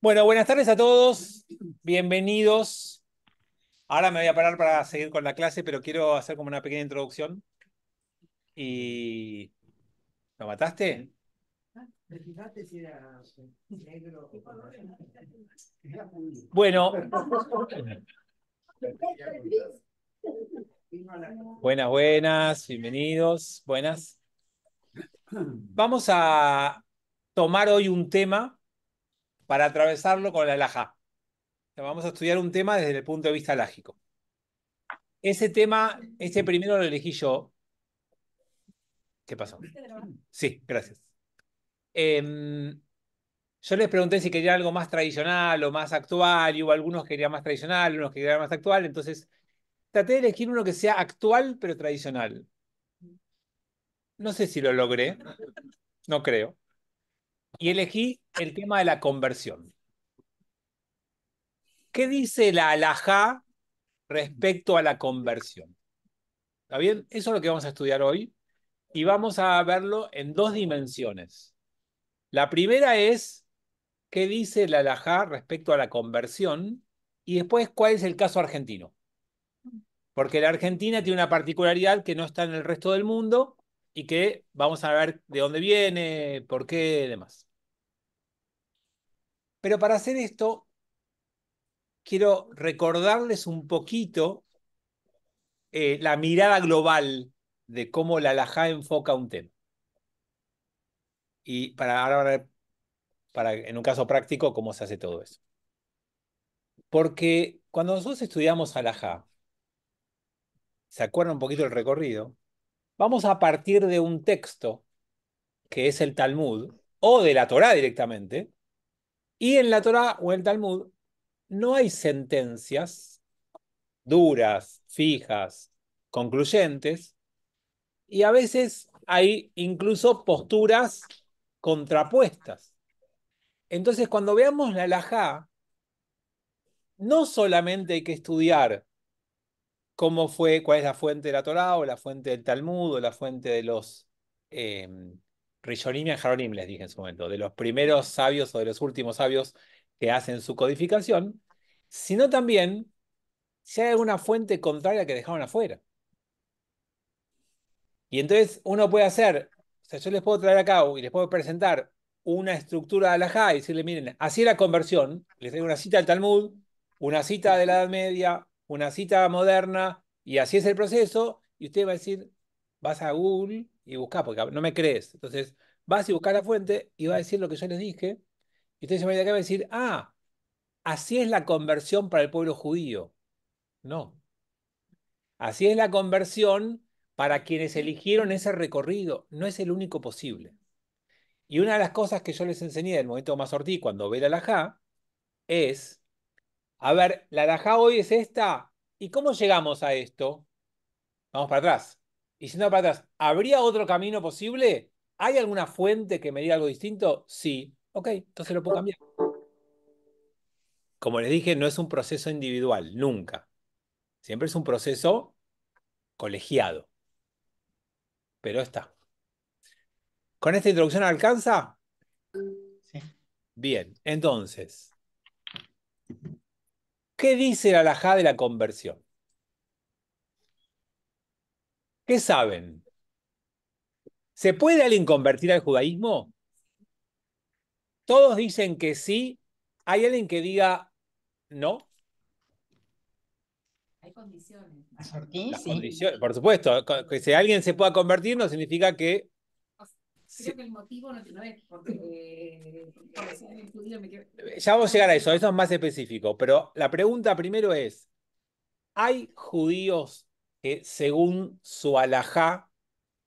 Bueno, buenas tardes a todos, bienvenidos. Ahora me voy a parar para seguir con la clase, pero quiero hacer como una pequeña introducción. Y... ¿Lo mataste? Bueno. Buenas, buenas, bienvenidos, buenas. Vamos a tomar hoy un tema para atravesarlo con la alhaja. vamos a estudiar un tema desde el punto de vista lógico. Ese tema, este primero lo elegí yo. ¿Qué pasó? Sí, gracias. Em, yo les pregunté si querían algo más tradicional o más actual, y hubo algunos que querían más tradicional, unos que querían más actual, entonces traté de elegir uno que sea actual pero tradicional. No sé si lo logré, no creo y elegí el tema de la conversión. ¿Qué dice la alajá respecto a la conversión? ¿Está bien? Eso es lo que vamos a estudiar hoy y vamos a verlo en dos dimensiones. La primera es qué dice la alajá respecto a la conversión y después cuál es el caso argentino. Porque la Argentina tiene una particularidad que no está en el resto del mundo, y que vamos a ver de dónde viene, por qué, y demás. Pero para hacer esto, quiero recordarles un poquito eh, la mirada global de cómo la Laja enfoca un tema. Y para ahora, para, en un caso práctico, cómo se hace todo eso. Porque cuando nosotros estudiamos Alajá, ¿se acuerda un poquito el recorrido? vamos a partir de un texto que es el Talmud o de la Torá directamente. Y en la Torá o el Talmud no hay sentencias duras, fijas, concluyentes. Y a veces hay incluso posturas contrapuestas. Entonces, cuando veamos la alajá, no solamente hay que estudiar cómo fue, cuál es la fuente de la Torá, o la fuente del Talmud, o la fuente de los eh, Rishonim y Jaronim, les dije en su momento, de los primeros sabios o de los últimos sabios que hacen su codificación, sino también si hay alguna fuente contraria que dejaron afuera. Y entonces uno puede hacer, o sea, yo les puedo traer acá y les puedo presentar una estructura de Ja y decirle, miren, así es la conversión, les doy una cita del Talmud, una cita de la Edad Media, una cita moderna y así es el proceso. Y usted va a decir, vas a Google y buscas, porque no me crees. Entonces, vas y buscar la fuente y va a decir lo que yo les dije. Y usted se va a ir acá y va a decir, ah, así es la conversión para el pueblo judío. No. Así es la conversión para quienes eligieron ese recorrido. No es el único posible. Y una de las cosas que yo les enseñé el momento más sortí cuando ve la Lajá es a ver, la Dajá hoy es esta. ¿Y cómo llegamos a esto? Vamos para atrás. Y si no para atrás, ¿habría otro camino posible? ¿Hay alguna fuente que me diga algo distinto? Sí. Ok, entonces lo puedo cambiar. Como les dije, no es un proceso individual, nunca. Siempre es un proceso colegiado. Pero está. ¿Con esta introducción alcanza? Sí. Bien, entonces. ¿Qué dice el alajá de la conversión? ¿Qué saben? ¿Se puede alguien convertir al judaísmo? Todos dicen que sí. ¿Hay alguien que diga no? Hay condiciones. condiciones. Por supuesto, que si alguien se pueda convertir no significa que Creo que el motivo no, es porque, eh, eh, Ya vamos a llegar a eso, eso es más específico. Pero la pregunta primero es: ¿hay judíos que, según su alajá,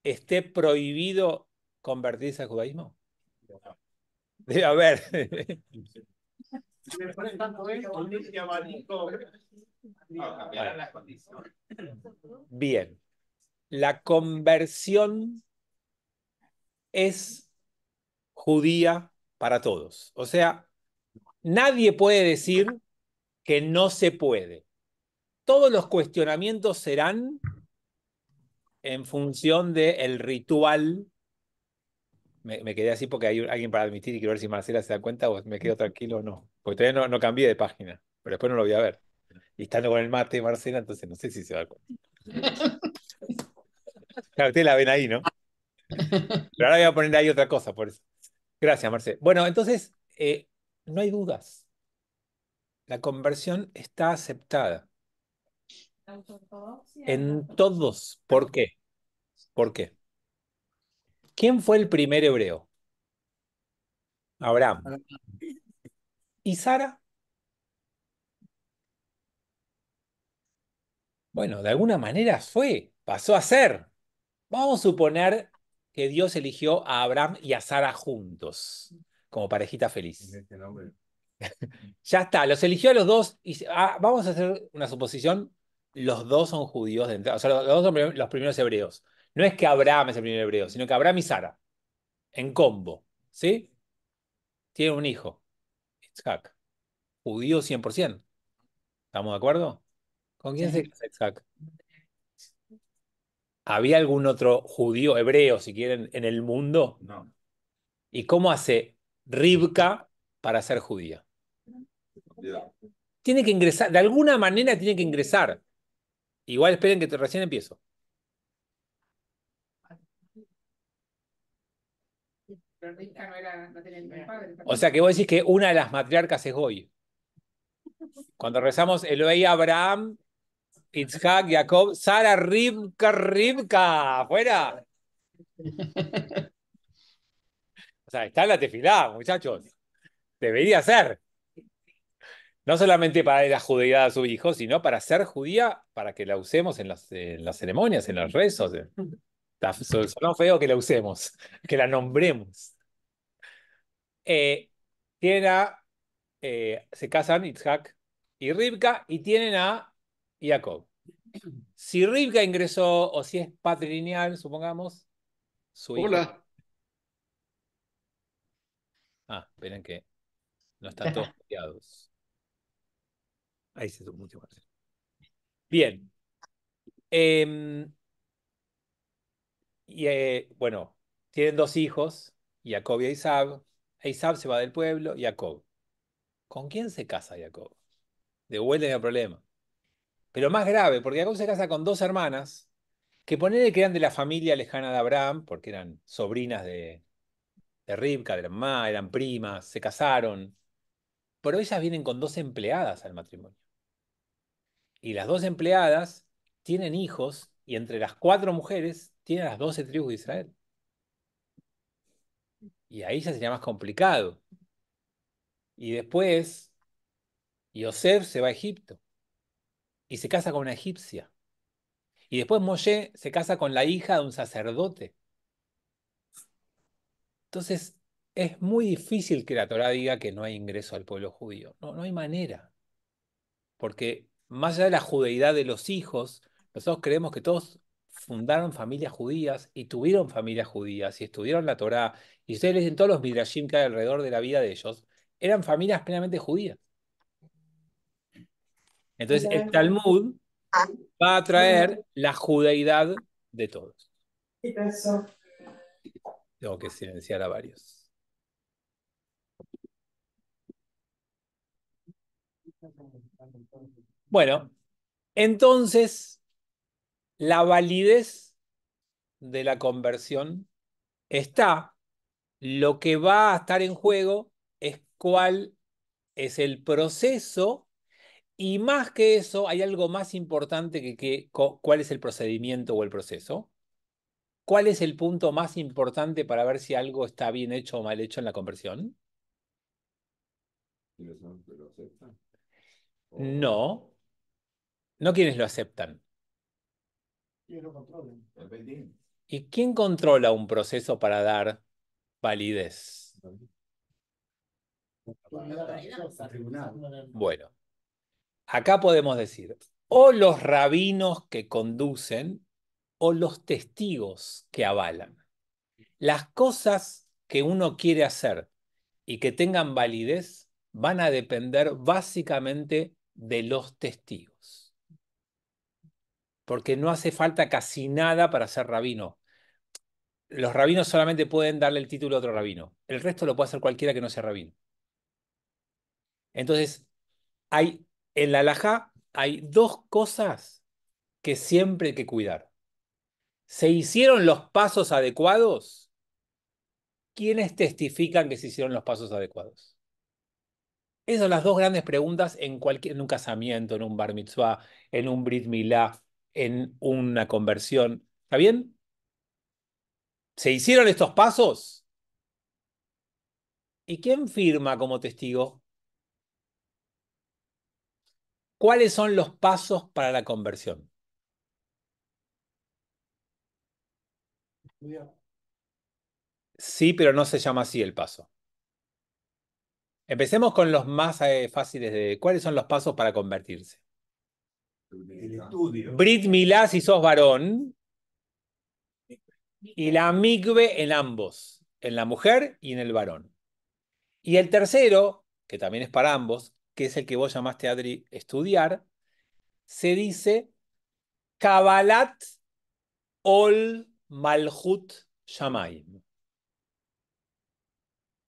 esté prohibido convertirse al judaísmo? Debe haber. Bien. La conversión es judía para todos. O sea, nadie puede decir que no se puede. Todos los cuestionamientos serán en función del ritual. Me, quedé así porque hay alguien para admitir y quiero ver si Marcela se da cuenta o me quedo tranquilo o no. Porque todavía no, no cambié de página, pero después no lo voy a ver. Y estando con el mate, Marcela, entonces no sé si se da cuenta. ustedes la ven ahí, ¿no? Pero ahora voy a poner ahí otra cosa por eso. Gracias, Marce. Bueno, entonces, eh, no hay dudas. La conversión está aceptada. En todos. ¿Por qué? ¿Por qué? ¿Quién fue el primer hebreo? Abraham. ¿Y Sara? Bueno, de alguna manera fue, pasó a ser. Vamos a suponer que Dios eligió a Abraham y a Sara juntos, como parejita feliz. Este ya está, los eligió a los dos y ah, vamos a hacer una suposición, los dos son judíos, de, o sea, los dos son los primeros hebreos. No es que Abraham es el primer hebreo, sino que Abraham y Sara, en combo, ¿sí? Tienen un hijo, Isaac, judío 100%. ¿Estamos de acuerdo? ¿Con quién se casó Isaac? ¿Había algún otro judío, hebreo, si quieren, en el mundo? No. ¿Y cómo hace Ribka para ser judía? Tiene que ingresar, de alguna manera tiene que ingresar. Igual esperen que te, recién empiezo. O sea que vos decís que una de las matriarcas es hoy. Cuando rezamos el Eloy Abraham, Itzhak, Jacob, Sara, Rivka, Rivka. afuera. O sea, está en la tefilá, muchachos. Debería ser. No solamente para la judeidad a su hijo, sino para ser judía, para que la usemos en las, las ceremonias, en los rezos. Sonó feo que la usemos, que la nombremos. Eh, eh, se casan Itzhak y Rivka y tienen a Jacob. Si Rivka ingresó o si es patrilineal, supongamos, su Hola. Ah, esperen que no están todos criados. Ahí se tuvo mucho más. Bien. Em, y eh, bueno, tienen dos hijos, Jacob y Isab. Isab se va del pueblo, Jacob. ¿Con quién se casa Jacob? Devuelven el problema. Pero más grave, porque Jacob se casa con dos hermanas que ponerle que eran de la familia lejana de Abraham, porque eran sobrinas de, de Ribka, de la mamá, eran primas, se casaron. Pero ellas vienen con dos empleadas al matrimonio. Y las dos empleadas tienen hijos, y entre las cuatro mujeres tienen las doce tribus de Israel. Y ahí ya sería más complicado. Y después, Yosef se va a Egipto y se casa con una egipcia. Y después Moshe se casa con la hija de un sacerdote. Entonces, es muy difícil que la Torah diga que no hay ingreso al pueblo judío. No, no hay manera. Porque más allá de la judeidad de los hijos, nosotros creemos que todos fundaron familias judías y tuvieron familias judías y estudiaron la Torah. Y ustedes leen todos los midrashim que hay alrededor de la vida de ellos. Eran familias plenamente judías. Entonces el Talmud ah. va a traer la judeidad de todos. Tengo que silenciar a varios. Bueno, entonces la validez de la conversión está, lo que va a estar en juego es cuál es el proceso y más que eso, hay algo más importante que, que cuál es el procedimiento o el proceso. ¿Cuál es el punto más importante para ver si algo está bien hecho o mal hecho en la conversión? ¿Quiénes lo aceptan? No. No quienes lo aceptan. ¿Quién lo controla? ¿Y quién controla un proceso para dar validez? Bueno, Acá podemos decir, o los rabinos que conducen o los testigos que avalan. Las cosas que uno quiere hacer y que tengan validez van a depender básicamente de los testigos. Porque no hace falta casi nada para ser rabino. Los rabinos solamente pueden darle el título a otro rabino. El resto lo puede hacer cualquiera que no sea rabino. Entonces, hay en la alajá hay dos cosas que siempre hay que cuidar. ¿Se hicieron los pasos adecuados? ¿Quiénes testifican que se hicieron los pasos adecuados? Esas son las dos grandes preguntas en, cualquier, en un casamiento, en un bar mitzvah, en un brit milá, en una conversión. ¿Está bien? ¿Se hicieron estos pasos? ¿Y quién firma como testigo? ¿Cuáles son los pasos para la conversión? Sí, pero no se llama así el paso. Empecemos con los más eh, fáciles de cuáles son los pasos para convertirse. El estudio. Brit milas si sos varón. Y la migbe en ambos, en la mujer y en el varón. Y el tercero, que también es para ambos, que es el que vos llamaste, Adri, estudiar, se dice kabalat Ol Malhut Shamaim.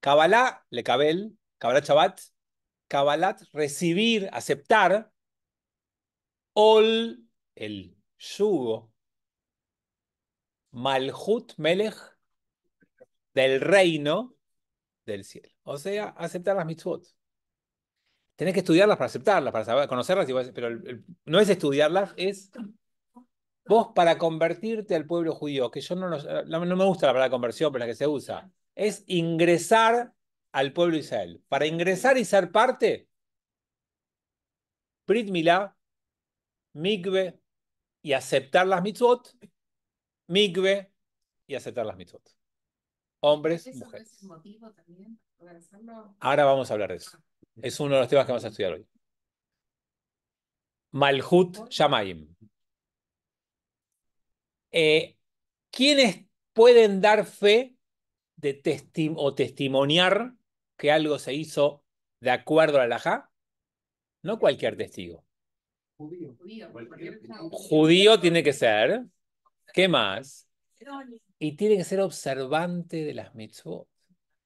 Kabbalah, le Kabel, Kabbalat Shabbat, kabalat, recibir, aceptar, Ol, el yugo, Malhut Melech, del reino del cielo. O sea, aceptar las mitzvot tenés que estudiarlas para aceptarlas, para saber, conocerlas, pero no es estudiarlas, es vos para convertirte al pueblo judío, que yo no, me gusta la palabra conversión, pero la que se usa, es ingresar al pueblo Israel. Para ingresar y ser parte, prit Milá, Migbe y aceptar las mitzvot, Migbe y aceptar las mitzvot. Hombres, mujeres. Ahora vamos a hablar de eso. Es uno de los temas que vamos a estudiar hoy. Malhut Shamaim. Eh, ¿Quiénes pueden dar fe de o testimoniar que algo se hizo de acuerdo a la halajá? No cualquier testigo. Judío. Judío tiene que ser. ¿Qué más? Y tiene que ser observante de las mitzvot.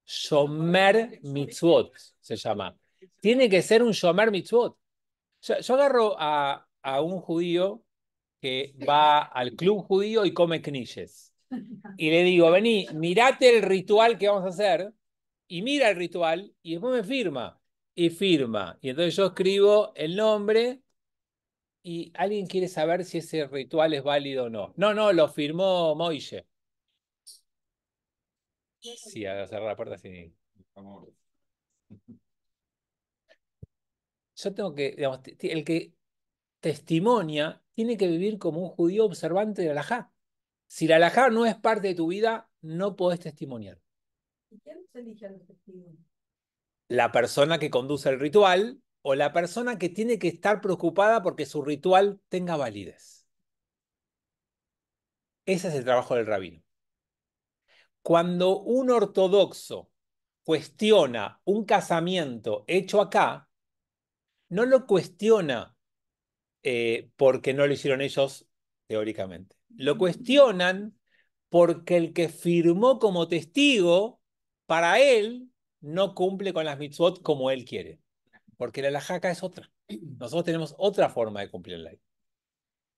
Shomer mitzvot se llama tiene que ser un Shomer Mitzvot. Yo, agarro a, a, un judío que va al club judío y come knishes. Y le digo, vení, mirate el ritual que vamos a hacer. Y mira el ritual y después me firma. Y firma. Y entonces yo escribo el nombre y alguien quiere saber si ese ritual es válido o no. No, no, lo firmó Moishe. Sí, a cerrar la puerta sin ir yo tengo que, digamos, el que testimonia tiene que vivir como un judío observante de la halajá. Si la halajá no es parte de tu vida, no podés testimoniar. ¿Y quién se elige a los La persona que conduce el ritual o la persona que tiene que estar preocupada porque su ritual tenga validez. Ese es el trabajo del rabino. Cuando un ortodoxo cuestiona un casamiento hecho acá, no lo cuestiona eh, porque no lo hicieron ellos teóricamente. Lo cuestionan porque el que firmó como testigo, para él, no cumple con las mitzvot como él quiere. Porque la lajaca es otra. Nosotros tenemos otra forma de cumplir la ley.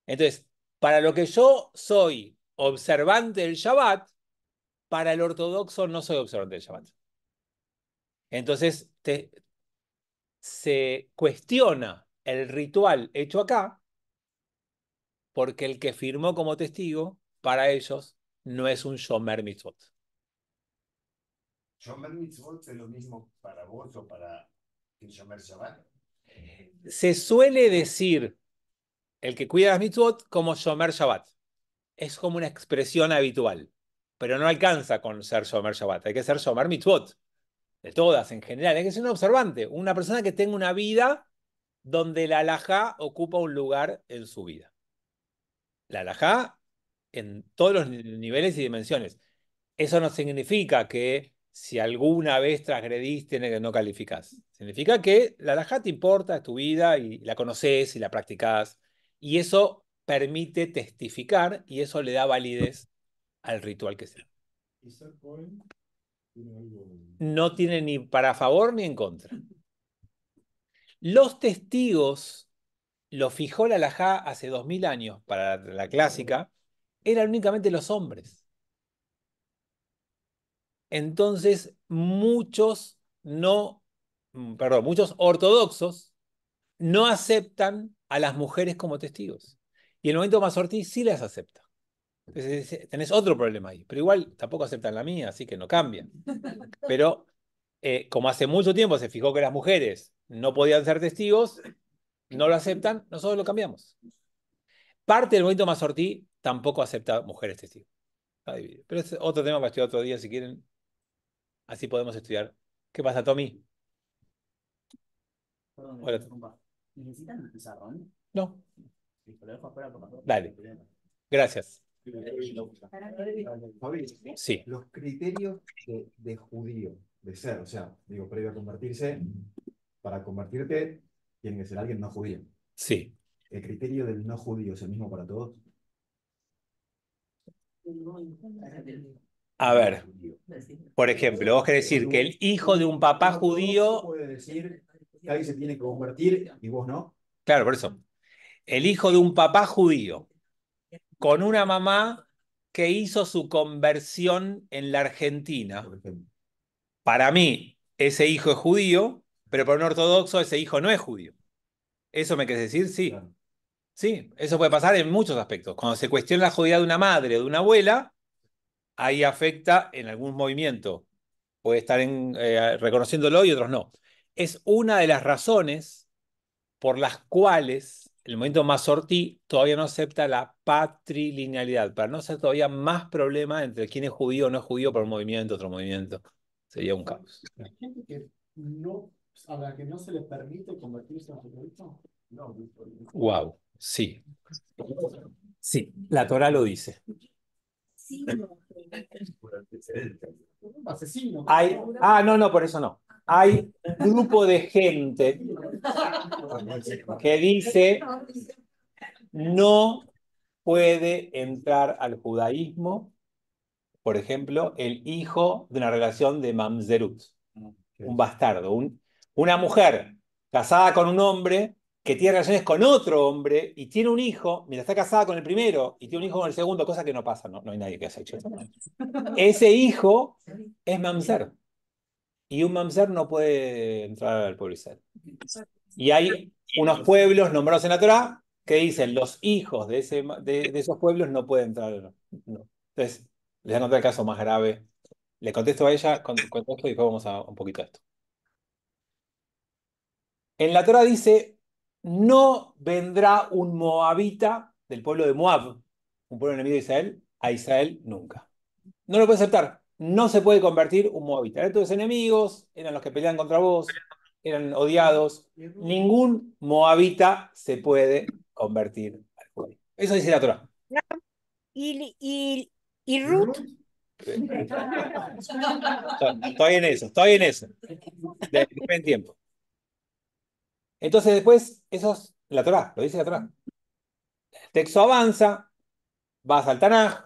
Entonces, para lo que yo soy observante del Shabbat, para el ortodoxo no soy observante del Shabbat. Entonces, te, se cuestiona el ritual hecho acá, porque el que firmó como testigo, para ellos, no es un Shomer Mitzvot. ¿Shomer Mitzvot es lo mismo para vos o para el Shomer Shabbat? Se suele decir el que cuida las mitzvot como Shomer Shabbat. Es como una expresión habitual, pero no alcanza con ser Shomer Shabbat, hay que ser Shomer Mitzvot de todas en general, es que ser un observante, una persona que tenga una vida donde la alajá ocupa un lugar en su vida. La alajá en todos los niveles y dimensiones. Eso no significa que si alguna vez transgrediste no calificás. Significa que la alajá te importa, es tu vida y la conoces y la practicás. Y eso permite testificar y eso le da validez al ritual que sea. no tiene ni para favor ni en contra. Los testigos, lo fijó la Lajá hace dos mil años para la clásica, eran únicamente los hombres. Entonces, muchos no, mm, perdón, muchos ortodoxos no aceptan a las mujeres como testigos. Y el más ortiz sí las acepta tenés otro problema ahí, pero igual tampoco aceptan la mía, así que no cambian Pero eh, como hace mucho tiempo se fijó que las mujeres no podían ser testigos, no lo aceptan, nosotros lo cambiamos. Parte del movimiento Masortí tampoco acepta mujeres testigos. Pero es otro tema para estudiar otro día, si quieren. Así podemos estudiar. ¿Qué pasa, Tommy? Perdón, eh, ¿Necesitan un pizarrón? No. Dale. Gracias. Sí. Los criterios de, de, judío, de ser, o sea, digo, previo a convertirse, para convertirte, tiene que ser alguien no judío. Sí. ¿El criterio del no judío es el mismo para todos? A ver, por ejemplo, vos querés decir que el hijo de un papá judío... Puede decir que alguien se tiene que convertir y vos no. Claro, por eso. El hijo de un papá judío con una mamá que hizo su conversión en la Argentina. Para mí, ese hijo es judío, pero para un ortodoxo ese hijo no es judío. ¿Eso me quieres decir? Sí. Sí, eso puede pasar en muchos aspectos. Cuando se cuestiona la judía de una madre o de una abuela, ahí afecta en algún movimiento. Puede estar en, eh, reconociéndolo y otros no. Es una de las razones por las cuales el momento Masorti todavía no acepta la patrilinealidad, para no ser todavía más problema entre quién es judío o no es judío por un movimiento, otro movimiento. Sería un caos. ¿Hay gente que no, a la que no se le permite convertirse en judío? No. Wow, sí. Sí, la Torah lo dice. Sí, asesino. ah, no, no, por eso no. Hay un grupo de gente que dice no puede entrar al judaísmo, por ejemplo, el hijo de una relación de Mamzerut, ah, un bastardo, una mujer casada con un hombre que tiene relaciones con otro hombre y tiene un hijo, mira, está casada con el primero y tiene un hijo con el segundo, cosa que no pasa, no, no hay nadie que haya hecho eso. Ese hijo es mamzer. Y un mamzer no puede entrar al pueblo Israel. Y hay unos pueblos nombrados en la Torah que dicen los hijos de, ese, de, esos pueblos no pueden entrar. Entonces, les voy el caso más grave. Le contesto a ella, contesto y después vamos a un poquito a esto. En la Torah dice no vendrá un moabita del pueblo de Moab, un pueblo enemigo de Israel, a Israel nunca. No lo puede aceptar. No se puede convertir un moabita. Eran tus enemigos, eran los que peleaban contra vos, eran odiados. Ningún moabita se puede convertir al Eso dice la Torah. Y, Ruth. Estoy en eso, estoy en eso. de tiempo. Entonces después, esos, la Torah, lo dice la Torah. El texto avanza, vas al Tanaj,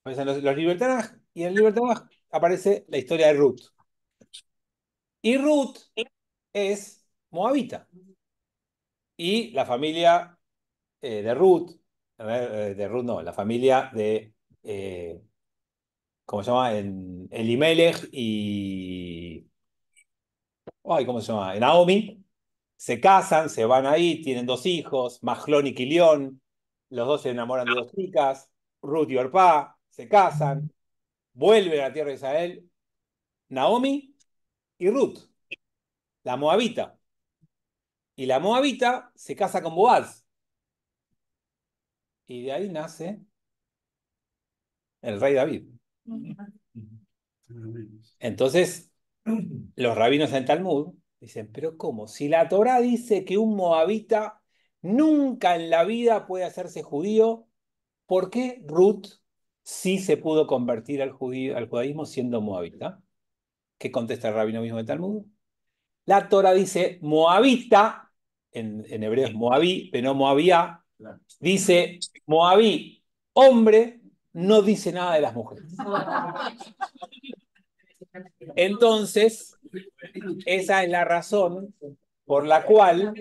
aparecen los, los libros del Tanaj, y en el libro del Tanaj aparece la historia de Ruth. Y Ruth es moabita. Y la familia eh, de Ruth, eh, de Ruth no, la familia de, eh, ¿cómo se llama? En, Elimelech y... Ay, ¿cómo se llama? En Naomi, se casan, se van ahí, tienen dos hijos, Majlón y Kilión los dos se enamoran de dos chicas, Ruth y Orpá, se casan, vuelven a la tierra de Israel, Naomi y Ruth, la moabita. Y la moabita se casa con Boaz. Y de ahí nace el rey David. Entonces, los rabinos en Talmud Dicen, pero ¿cómo? Si la Torá dice que un moabita nunca en la vida puede hacerse judío, ¿por qué Ruth sí se pudo convertir al, judío, al judaísmo siendo moabita? ¿Qué contesta el rabino mismo de Talmud? La Torah dice moabita, en, en hebreo es moabí, pero no moabía, dice moabí, hombre, no dice nada de las mujeres. Entonces, esa es la razón por la cual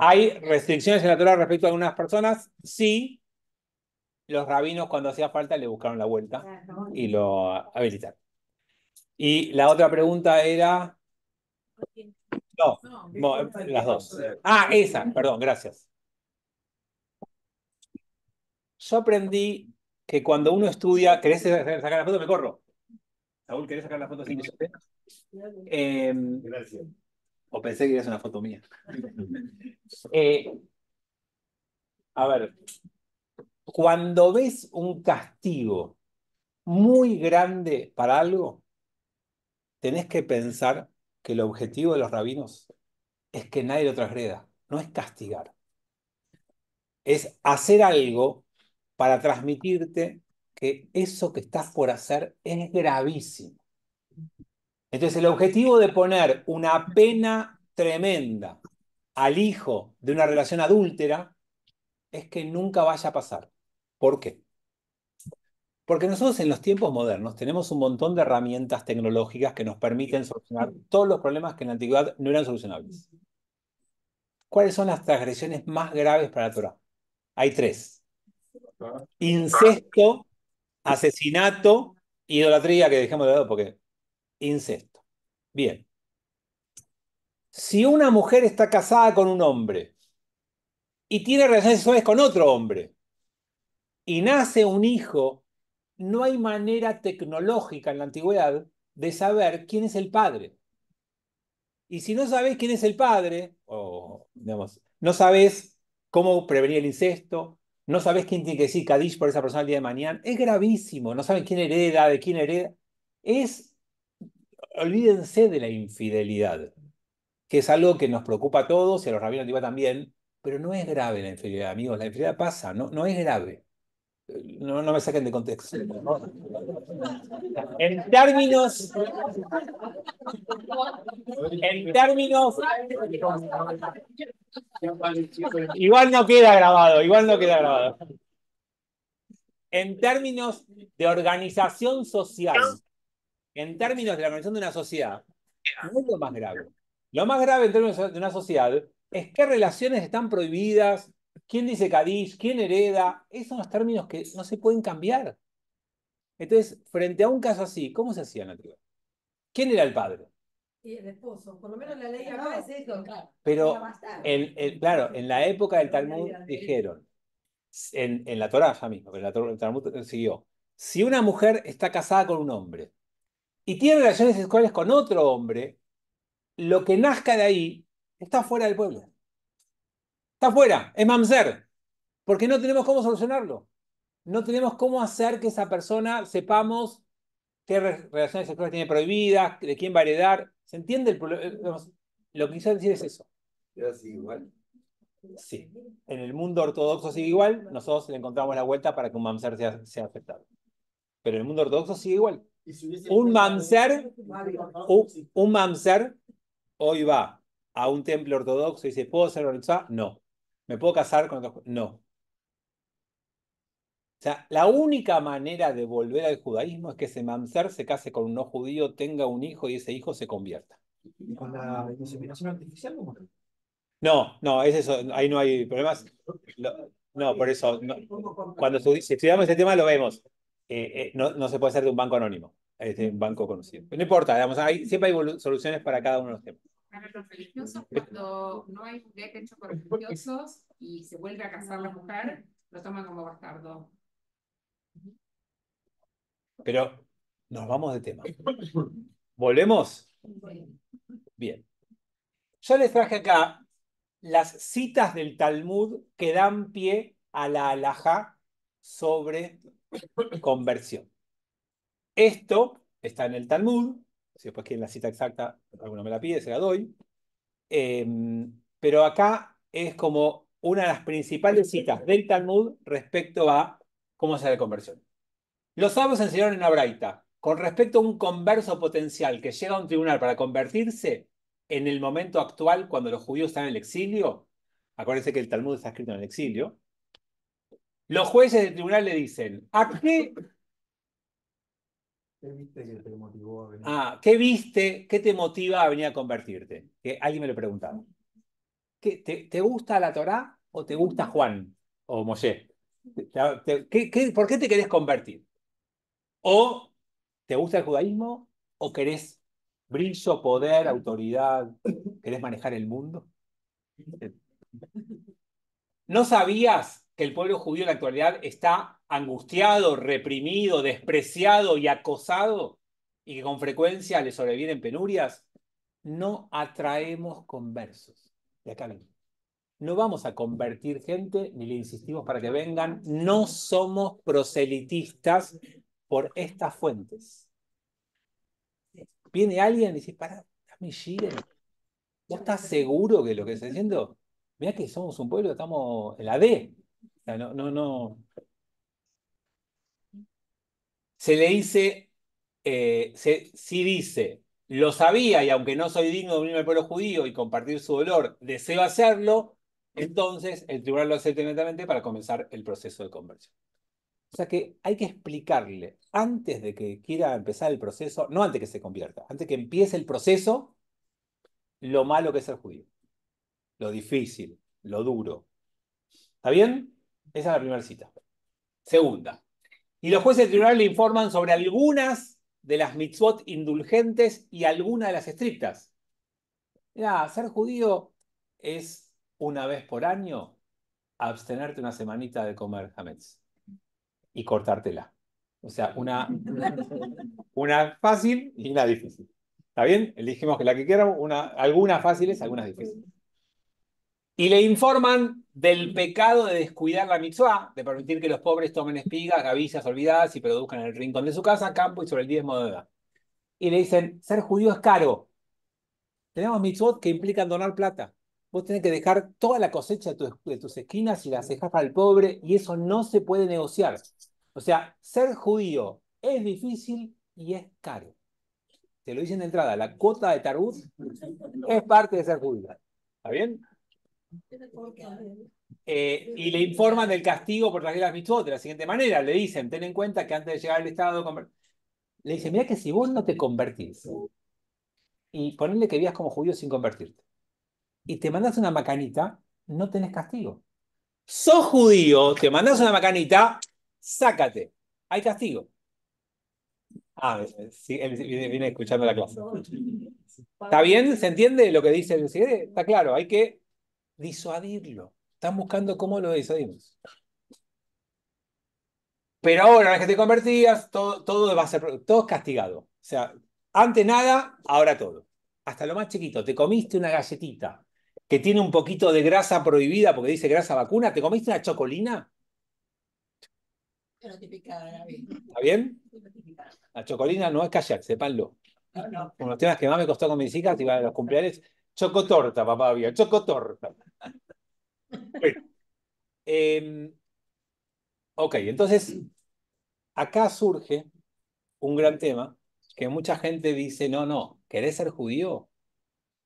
hay restricciones en la Torah respecto a algunas personas si los rabinos cuando hacía falta le buscaron la vuelta y lo habilitaron. Y la otra pregunta era... no, las dos. Ah, esa, perdón, gracias. Yo aprendí que cuando uno estudia, ¿querés sacar la foto? Me corro. Saúl, ¿quieres sacar la foto sin eh, Gracias. O pensé que ser una foto mía. Eh, a ver, cuando ves un castigo muy grande para algo, tenés que pensar que el objetivo de los rabinos es que nadie lo transgreda, no es castigar. Es hacer algo para transmitirte que eso que estás por hacer es gravísimo. Entonces, el objetivo de poner una pena tremenda al hijo de una relación adúltera es que nunca vaya a pasar. ¿Por qué? Porque nosotros en los tiempos modernos tenemos un montón de herramientas tecnológicas que nos permiten solucionar todos los problemas que en la antigüedad no eran solucionables. ¿Cuáles son las transgresiones más graves para la Torah? Hay tres. Incesto, asesinato, idolatría, que dejemos de lado porque incesto. Bien. Si una mujer está casada con un hombre y tiene relaciones sexuales con otro hombre y nace un hijo, no hay manera tecnológica en la antigüedad de saber quién es el padre. Y si no sabes quién es el padre, o digamos, no sabes cómo prevenir el incesto, no sabes quién tiene que decir Kadish por esa persona el día de mañana. Es gravísimo, no saben quién hereda, de quién hereda. Es, olvídense de la infidelidad, que es algo que nos preocupa a todos y a los rabinos antiguos también, pero no es grave la infidelidad, amigos. La infidelidad pasa, no, no es grave. No, me saquen de contexto. En términos. En términos. Igual no queda grabado, igual no queda grabado. En términos de organización social, en términos de la organización de una sociedad, es lo más grave. Lo más grave en términos de una sociedad es qué relaciones están prohibidas, ¿Quién dice Cadiz, ¿Quién hereda? Esos son los términos que no se pueden cambiar. Entonces, frente a un caso así, ¿cómo se hacía en la tribu? ¿Quién era el padre? Y el esposo, por lo menos la ley ah, acá eso, claro. Pero, claro, en la época del Talmud dijeron, en, la Torah ya mismo, pero el Talmud siguió, si una mujer está casada con un hombre y tiene relaciones sexuales con otro hombre, lo que nazca de ahí está fuera del pueblo. Está fuera, es mamser. porque no tenemos cómo solucionarlo. No tenemos cómo hacer que esa persona sepamos qué relaciones sexuales tiene prohibidas, de quién va a heredar. ¿Se entiende eh, Lo que quiso decir es eso. Sigue igual? Sí. En el mundo ortodoxo sigue igual, nosotros le encontramos la vuelta para que un mamser sea, afectado. Pero en el mundo ortodoxo sigue igual. un mamser un, un hoy va a un templo ortodoxo y dice, ¿puedo ser organizada? No. ¿Me puedo casar con otros? No. O sea, la única manera de volver al judaísmo es que ese mamzer se case con un no judío, tenga un hijo y ese hijo se convierta. ¿Y con la inseminación artificial? No, no, es eso, ahí no hay problemas. no, por eso, cuando estudiamos ese tema lo vemos. Eh, eh, no, se puede hacer de un banco anónimo, de un banco conocido. no importa, siempre hay soluciones para cada uno de los temas para los religiosos, cuando no hay juguete hecho por religiosos y se vuelve a casar la mujer, lo toman como bastardo. Pero nos vamos de tema. ¿Volvemos? Bien. Yo les traje acá las citas del Talmud que dan pie a la alhaja sobre conversión. Esto está en el Talmud, si después quieren la cita exacta, alguno me la pide, se la doy. Em, pero acá es como una de las principales citas del Talmud respecto a cómo hace la conversión. Los sabios enseñaron en Abraita, con respecto a un converso potencial que llega a un tribunal para convertirse, en el momento actual, cuando los judíos están en el exilio, acuérdense que el Talmud está escrito en el exilio, los jueces del tribunal le dicen, ¿a qué ¿Qué viste que te motivó a venir? Ah, ¿qué viste? ¿Qué te motiva a venir a convertirte? Que alguien me lo preguntaba. te, gusta la Torá o te gusta Juan o Moshe? por qué te querés convertir? ¿O te gusta el judaísmo o querés brillo, poder, autoridad? ¿Querés manejar el mundo? ¿No sabías que el pueblo judío en la actualidad está angustiado, reprimido, despreciado y acosado y que con frecuencia le sobrevienen penurias, no atraemos conversos. de acá ven. No vamos a convertir gente, ni le insistimos para que vengan. No somos proselitistas por estas fuentes. Viene alguien y dice, para, dame ¿Vos estás seguro de lo que se diciendo? Mirá que somos un pueblo, estamos en la D no, no, no. Se le dice, eh, si dice, lo sabía y aunque no soy digno de unirme al pueblo judío y compartir su dolor, deseo hacerlo, entonces el tribunal lo acepta inmediatamente para comenzar el proceso de conversión. O sea que hay que explicarle antes de que quiera empezar el proceso, no antes que se convierta, antes que empiece el proceso, lo malo que es el judío, lo difícil, lo duro. ¿Está bien? Esa es la primera cita. Segunda. Y los jueces del tribunal le informan sobre algunas de las mitzvot indulgentes y algunas de las estrictas. Mira, ser judío es una vez por año abstenerte una semanita de comer hametz y cortártela. O sea, una, una fácil y una difícil. ¿Está bien? Elegimos que la que quieran, algunas fáciles, algunas difíciles. Y le informan del pecado de descuidar la mitzvah, de permitir que los pobres tomen espigas, gavillas olvidadas y produzcan en el rincón de su casa, campo y sobre el diezmo de edad. Y le dicen, ser judío es caro. Tenemos mitzvot que implican donar plata. Vos tenés que dejar toda la cosecha de, tus esquinas y las dejas para el pobre y eso no se puede negociar. O sea, ser judío es difícil y es caro. Te lo dicen de entrada, la cuota de Tarbut es parte de ser judío. ¿Está bien? Eh, y le informan del castigo por las las mitzvot de la siguiente manera. Le dicen, ten en cuenta que antes de llegar al Estado, le dicen, mira que si vos no te convertís, y ponerle que vivías como judío sin convertirte, y te mandas una macanita, no tenés castigo. Sos judío, te mandas una macanita, sácate. Hay castigo. Ah, eh, viene escuchando la clase. ¿Está bien? ¿Se entiende lo que dice el Está claro, hay que disuadirlo. Están buscando cómo lo disuadimos. Pero ahora, las que te convertías, todo, todo va a ser todo es castigado. O sea, antes nada, ahora todo. Hasta lo más chiquito, te comiste una galletita que tiene un poquito de grasa prohibida porque dice grasa vacuna, ¿te comiste una chocolina? Pero ¿Está bien? La chocolina no es callar, sepanlo. Uno de los temas que más me costó con mis hijas, iba a los cumpleaños, Chocotorta, papá había, chocotorta. Em, ok, entonces, acá surge un gran tema que mucha gente dice, no, no, querés ser judío,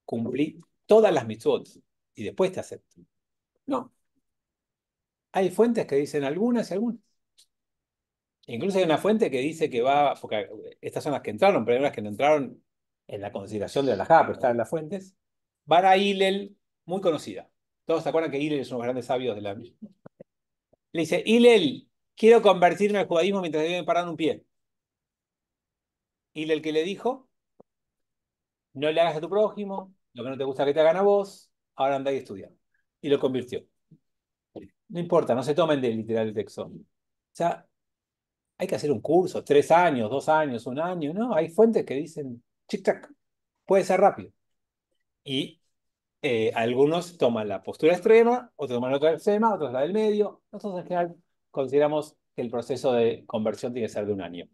cumplí todas las mitzvot y después te acepto. No. Hay fuentes que dicen algunas y algunas. Incluso hay una fuente que dice que va, porque estas son las que entraron, pero hay unas que no entraron en la consideración de la JAP, pero están las fuentes, van a muy conocida. Todos se acuerdan que Hillel es uno de los grandes sabios de la Le dice, Hillel, quiero convertirme al judaísmo mientras estoy parando un pie. Hillel que le dijo, no le hagas a tu prójimo, lo que no te gusta que te hagan a vos, ahora anda y estudia. Y lo convirtió. No importa, no se tomen de literal el texto. O sea, hay que hacer un curso, tres años, dos años, un año, ¿no? Hay fuentes que dicen, chic-chac, puede ser rápido. Y eh, algunos toman la postura extrema, otros toman la otra extrema, otros la del medio. Nosotros en general consideramos que el proceso de conversión tiene que ser de un año,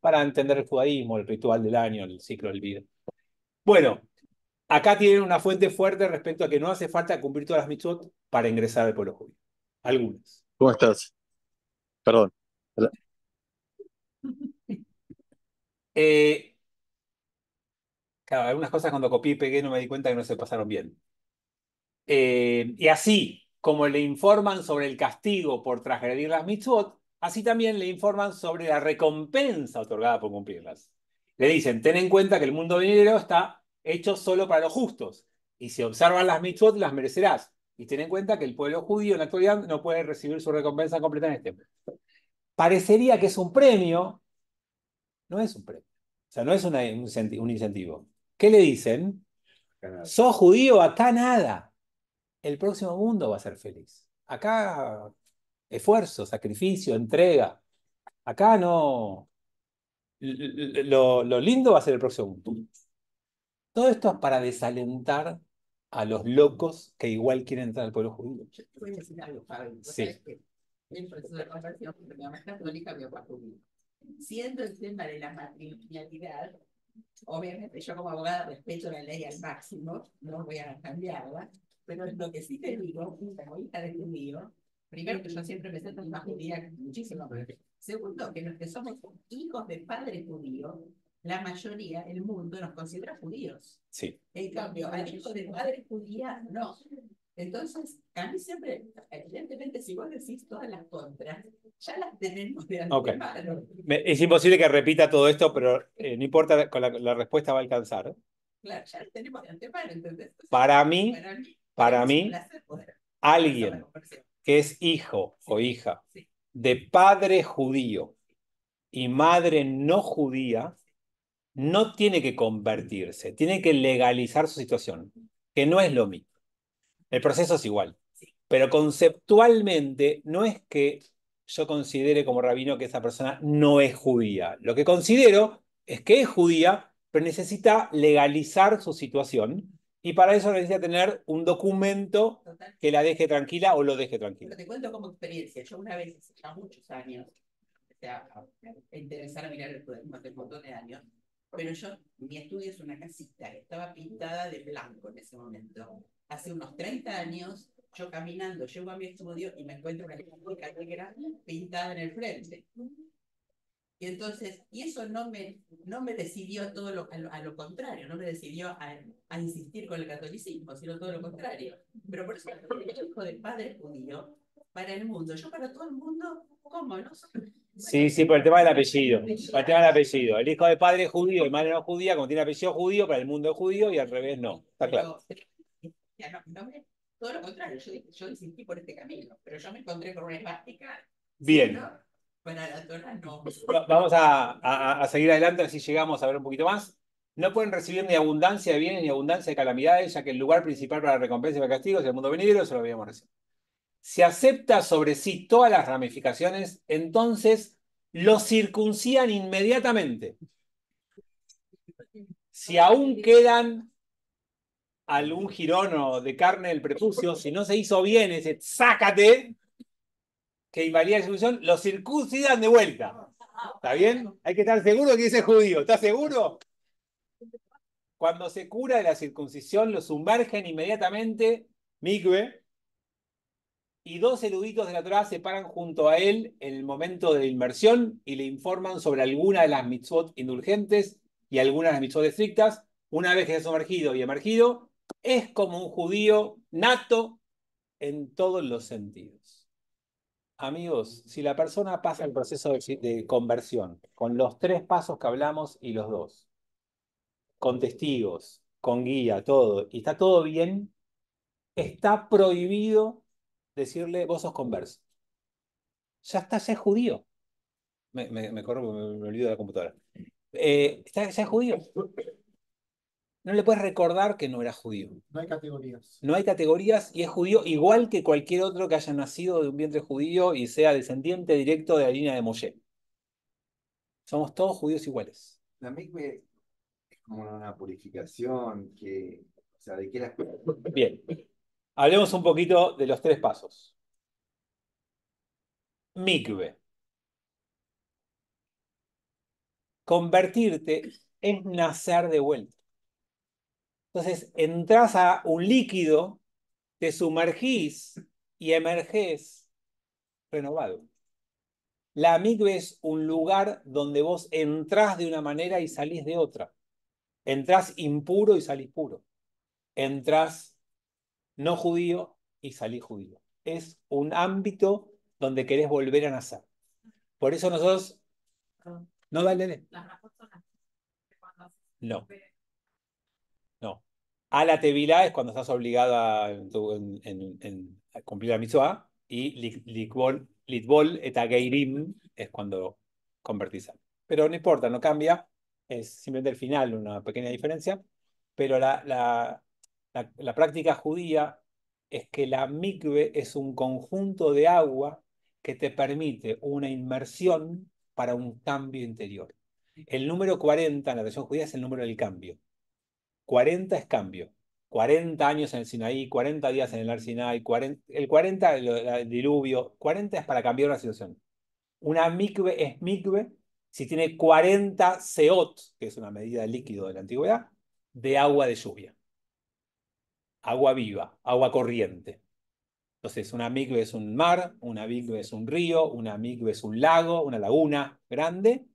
para entender el judaísmo, el ritual del año, el ciclo del vida. Bueno, acá tienen una fuente fuerte respecto a que no hace falta cumplir todas las mitzvot para ingresar al pueblo judío. Algunas. ¿Cómo estás? Perdón. Eh, algunas cosas cuando copié y pegué no me di cuenta que no se pasaron bien. Eh, y así como le informan sobre el castigo por transgredir las mitzvot, así también le informan sobre la recompensa otorgada por cumplirlas. Le dicen, ten en cuenta que el mundo venidero está hecho solo para los justos, y si observan las mitzvot las merecerás. Y ten en cuenta que el pueblo judío en la actualidad no puede recibir su recompensa completa en este. Parecería que es un premio, no es un premio, o sea, no es un incentivo. ¿Qué le dicen? Sos judío, acá nada. El próximo mundo va a ser feliz. Acá esfuerzo, sacrificio, entrega. Acá no. Lo, lindo va a ser el próximo mundo. Todo esto es para desalentar a los locos que igual quieren entrar al pueblo judío. Yo te voy a decir algo, Pablo. Sí. El proceso de conversión, mi mamá mi Siendo el tema de la matrimonialidad, Obviamente yo como abogada respeto la ley al máximo, no voy a cambiarla, pero lo que sí te digo, como hija de judío, primero que yo siempre me siento más judía muchísimo, segundo que los que somos hijos de padres judíos, la mayoría el mundo nos considera judíos. Sí. En cambio, al hijo de padres judía, no. Entonces, a mí siempre, evidentemente, si vos decís todas las contras, ya las tenemos de okay. Es imposible que repita todo esto, pero eh, no importa, con la, respuesta va a alcanzar. Claro, ya las tenemos de antemano, para mí, para mí, alguien que es hijo o hija de padre judío y madre no judía, no tiene que convertirse, tiene que legalizar su situación, que no es lo mismo. El proceso es igual. Pero conceptualmente no es que yo considere como rabino que esa persona no es judía. Lo que considero es que es judía, pero necesita legalizar su situación y para eso necesita tener un documento que la deje tranquila o lo deje tranquila. te cuento como experiencia. Yo una vez, hace ya muchos años, empecé mirar el judaísmo hace un montón de años, pero yo, mi estudio es una casita, estaba pintada de blanco en ese momento hace unos 30 años, yo caminando, llego a mi estudio y me encuentro una chica negra pintada en el frente. Y entonces, y eso no me, no me decidió todo lo, a, lo, contrario, no me decidió a, a, insistir con el catolicismo, sino todo lo contrario. Pero por eso el hijo del padre judío para el mundo. Yo para todo el mundo, ¿cómo? No sí, sí, por el tema del apellido. Por el tema del apellido. El hijo de padre judío y madre no judía, como tiene apellido judío, para el mundo judío y al revés no. Está claro no, todo lo contrario, yo, insistí por este camino, pero yo me encontré con una esvástica. Bien. Bueno, la no. Vamos a, seguir adelante, así llegamos a ver un poquito más. No pueden recibir ni abundancia de bienes ni abundancia de calamidades, ya que el lugar principal para la recompensa y para el castigo es el mundo venidero, eso lo habíamos recién. Si acepta sobre sí todas las ramificaciones, entonces lo circuncidan inmediatamente. Si aún quedan algún girono de carne del prepucio, si no se hizo bien ese sácate, que invalida la circuncisión, lo circuncidan de vuelta. ¿Está bien? Hay que estar seguro que ese es judío. ¿está seguro? Cuando se cura de la circuncisión, lo sumergen inmediatamente, Mikve, y dos eruditos de la Torah se paran junto a él en el momento de la inmersión y le informan sobre alguna de las mitzvot indulgentes y algunas de las mitzvot estrictas. Una vez que se ha sumergido y emergido, es como un judío nato en todos los sentidos. Amigos, si la persona pasa el proceso de, conversión con los tres pasos que hablamos y los dos, con testigos, con guía, todo, y está todo bien, está prohibido decirle, vos sos converso. Ya está, ya es judío. Me, me corro, olvido de la computadora. Eh, es judío no le puedes recordar que no era judío. No hay categorías. No hay categorías y es judío igual que cualquier otro que haya nacido de un vientre judío y sea descendiente directo de la línea de Moshe. Somos todos judíos iguales. La mikve es como una purificación que, Bien, hablemos un poquito de los tres pasos. Mikve. Convertirte es nacer de vuelta. Entonces, entras a un líquido, te sumergís y emergés renovado. La amigo es un lugar donde vos entras de una manera y salís de otra. Entrás impuro y salís puro. Entrás no judío y salís judío. Es un ámbito donde querés volver a nacer. Por eso nosotros... No, dale, dale. No. A la tevila es cuando estás obligada a cumplir la mitzvah. Y litbol, eta etageirim es cuando convertís Pero no importa, no cambia. Es simplemente el final, una pequeña diferencia. Pero la, práctica judía es que la mikve es un conjunto de agua que te permite una inmersión para un cambio interior. El número 40 en la versión judía es el número del cambio. 40 es cambio. 40 años en el Sinaí, 40 días en el Arsinaí, el 40 el, diluvio, 40 es para cambiar una situación. Una mikve es mikve si tiene 40 seot, que es una medida de líquido de la antigüedad, de agua de lluvia. Agua viva, agua corriente. Entonces, una mikve es un mar, una mikve es un río, una mikve es un lago, una laguna grande,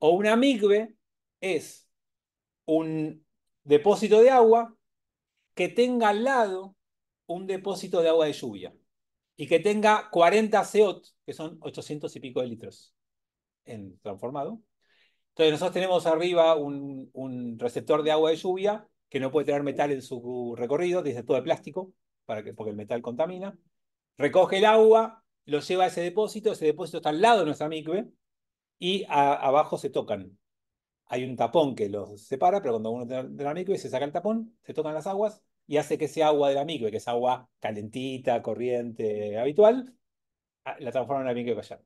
o una mikve es un depósito de agua que tenga al lado un depósito de agua de lluvia y que tenga 40 COT, que son 800 y pico de litros en transformado. Entonces nosotros tenemos arriba un, receptor de agua de lluvia que no puede tener metal en su recorrido, dice todo de plástico, para que, porque el metal contamina. Recoge el agua, lo lleva a ese depósito, ese depósito está al lado de nuestra micve y abajo se tocan hay un tapón que los separa, pero cuando uno del de la se saca el tapón, se tocan las aguas y hace que ese agua de la micro, que es agua calentita, corriente, habitual, ah, la transforma en la micro callada.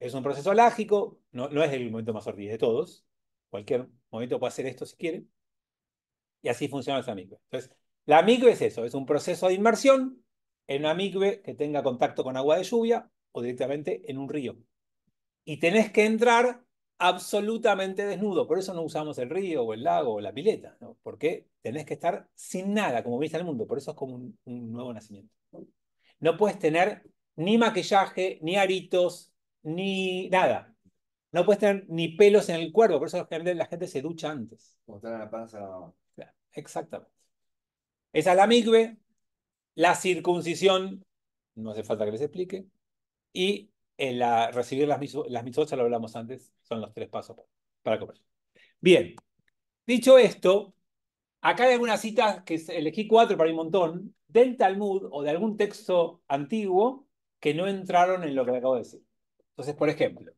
Es un proceso lágico, no, no es el momento más ordinario de todos. Cualquier momento puede hacer esto si quiere. Y así funciona esa amigo Entonces, la micro es eso, es un proceso de inmersión en una micro que tenga contacto con agua de lluvia o directamente en un río. Y tenés que entrar absolutamente desnudo. Por eso no usamos el río o el lago o la pileta, porque tenés que estar sin nada como viste el mundo. Por eso es como un, nuevo nacimiento. No puedes tener ni maquillaje, ni aritos, ni nada. No puedes tener ni pelos en el cuerpo, por eso la gente se ducha antes. Como en la panza Exactamente. Esa es la migbe, la circuncisión, no hace falta que les explique, y recibir las, las ya lo hablamos antes, son los tres pasos para comer. Bien, dicho esto, acá hay algunas citas que elegí cuatro para un montón del Talmud o de algún texto antiguo que no entraron en lo que acabo de decir. Entonces, por ejemplo,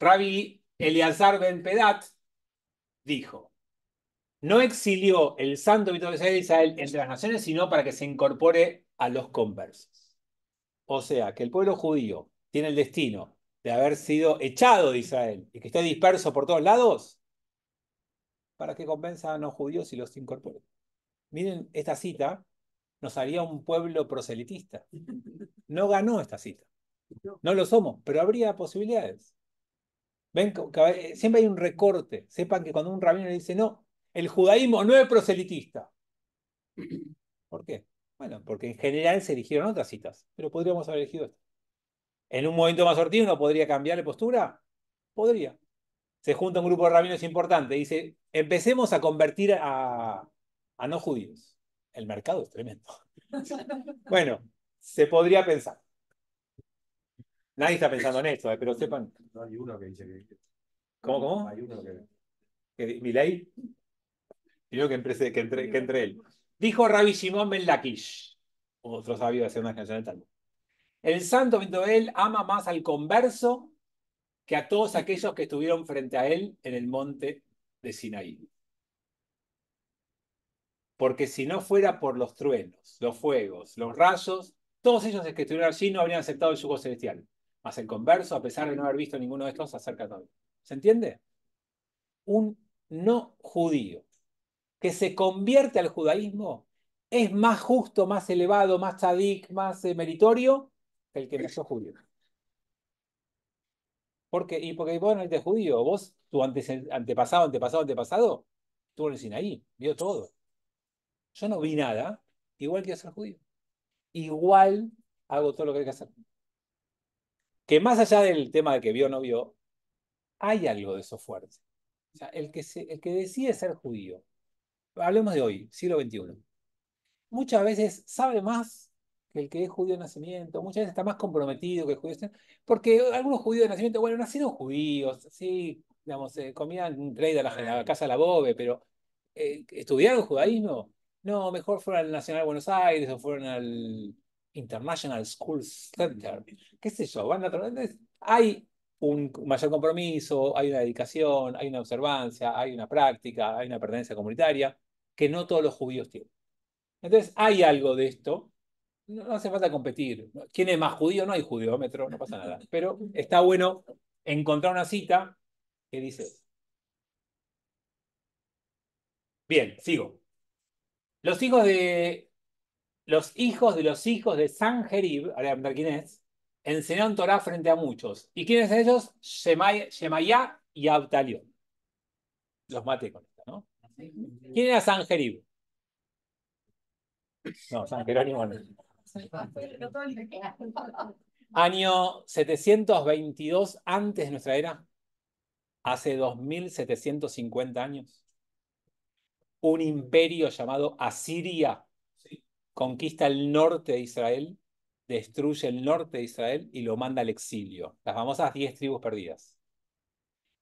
Rabbi Eliazar ben Pedat dijo, no exilió el santo mito de Israel entre las naciones, sino para que se incorpore a los conversos. O sea, que el pueblo judío tiene el destino de haber sido echado de Israel y que esté disperso por todos lados, para que convenza a los judíos y los incorpore. Miren, esta cita nos haría un pueblo proselitista. No ganó esta cita. No lo somos, pero habría posibilidades. Ven, eh, siempre hay un recorte. Sepan que cuando un rabino le dice, no, el judaísmo no es proselitista. ¿Por qué? Bueno, porque en general se eligieron otras citas, pero podríamos haber elegido esta. En un momento más sortido uno podría cambiar de postura. Podría. Se junta un grupo de rabinos importante. Dice, empecemos a convertir a, no judíos. El mercado es tremendo. bueno, se podría pensar. Nadie está pensando en esto, eh, pero sepan. hay uno que dice que. ¿Cómo, cómo? Hay uno que. que Yo que, empecé, que, entre él. Dijo Rabbi Shimon Ben Lakish, otro sabio de hacer una canción de el santo él, ama más al converso que a todos aquellos que estuvieron frente a él en el monte de Sinaí. Porque si no fuera por los truenos, los fuegos, los rayos, todos ellos que estuvieron allí no habrían aceptado el yugo celestial. Mas el converso, a pesar de no haber visto ninguno de estos, acerca a todo. ¿Se entiende? Un no judío que se convierte al judaísmo es más justo, más elevado, más tzadik, más eh, meritorio el que nació judío. Porque, y porque vos no eres judío, vos, tu antepasado, antepasado, antepasado, estuvo en el Sinaí, vio todo. Yo no vi nada, igual quiero ser judío. Igual hago todo lo que hay que hacer. Que más allá del tema de que vio o no vio, hay algo de eso fuerte. O sea, el que, el que decide ser judío, hablemos de hoy, siglo XXI, muchas veces sabe más el que es judío de nacimiento, muchas veces está más comprometido que el judío, porque algunos judíos de nacimiento, bueno, nacieron judíos, sí, digamos, eh, comían rey de la, la casa la bobe, pero eh, ¿estudiaron judaísmo? No, mejor fueron al Nacional de Buenos Aires o fueron al International School Center, qué sé yo, van a hay un mayor compromiso, hay una dedicación, hay una observancia, hay una práctica, hay una pertenencia comunitaria que no todos los judíos tienen. Entonces hay algo de esto no, hace falta competir. ¿Quién es más judío? No hay judiómetro, no pasa nada. Pero está bueno encontrar una cita que dice. Bien, sigo. Los hijos de los hijos de los hijos de Sanjerib, quién es, enseñaron Torah frente a muchos. ¿Y quiénes de ellos? Shemay, Shemayá y Abdalión. Los maté con esto, ¿no? ¿Quién era San Sanjerib? No, San Jerónimo no. Año 722 antes de nuestra era, hace 2750 años, un imperio llamado Asiria conquista el norte de Israel, destruye el norte de Israel y lo manda al exilio, las famosas 10 tribus perdidas.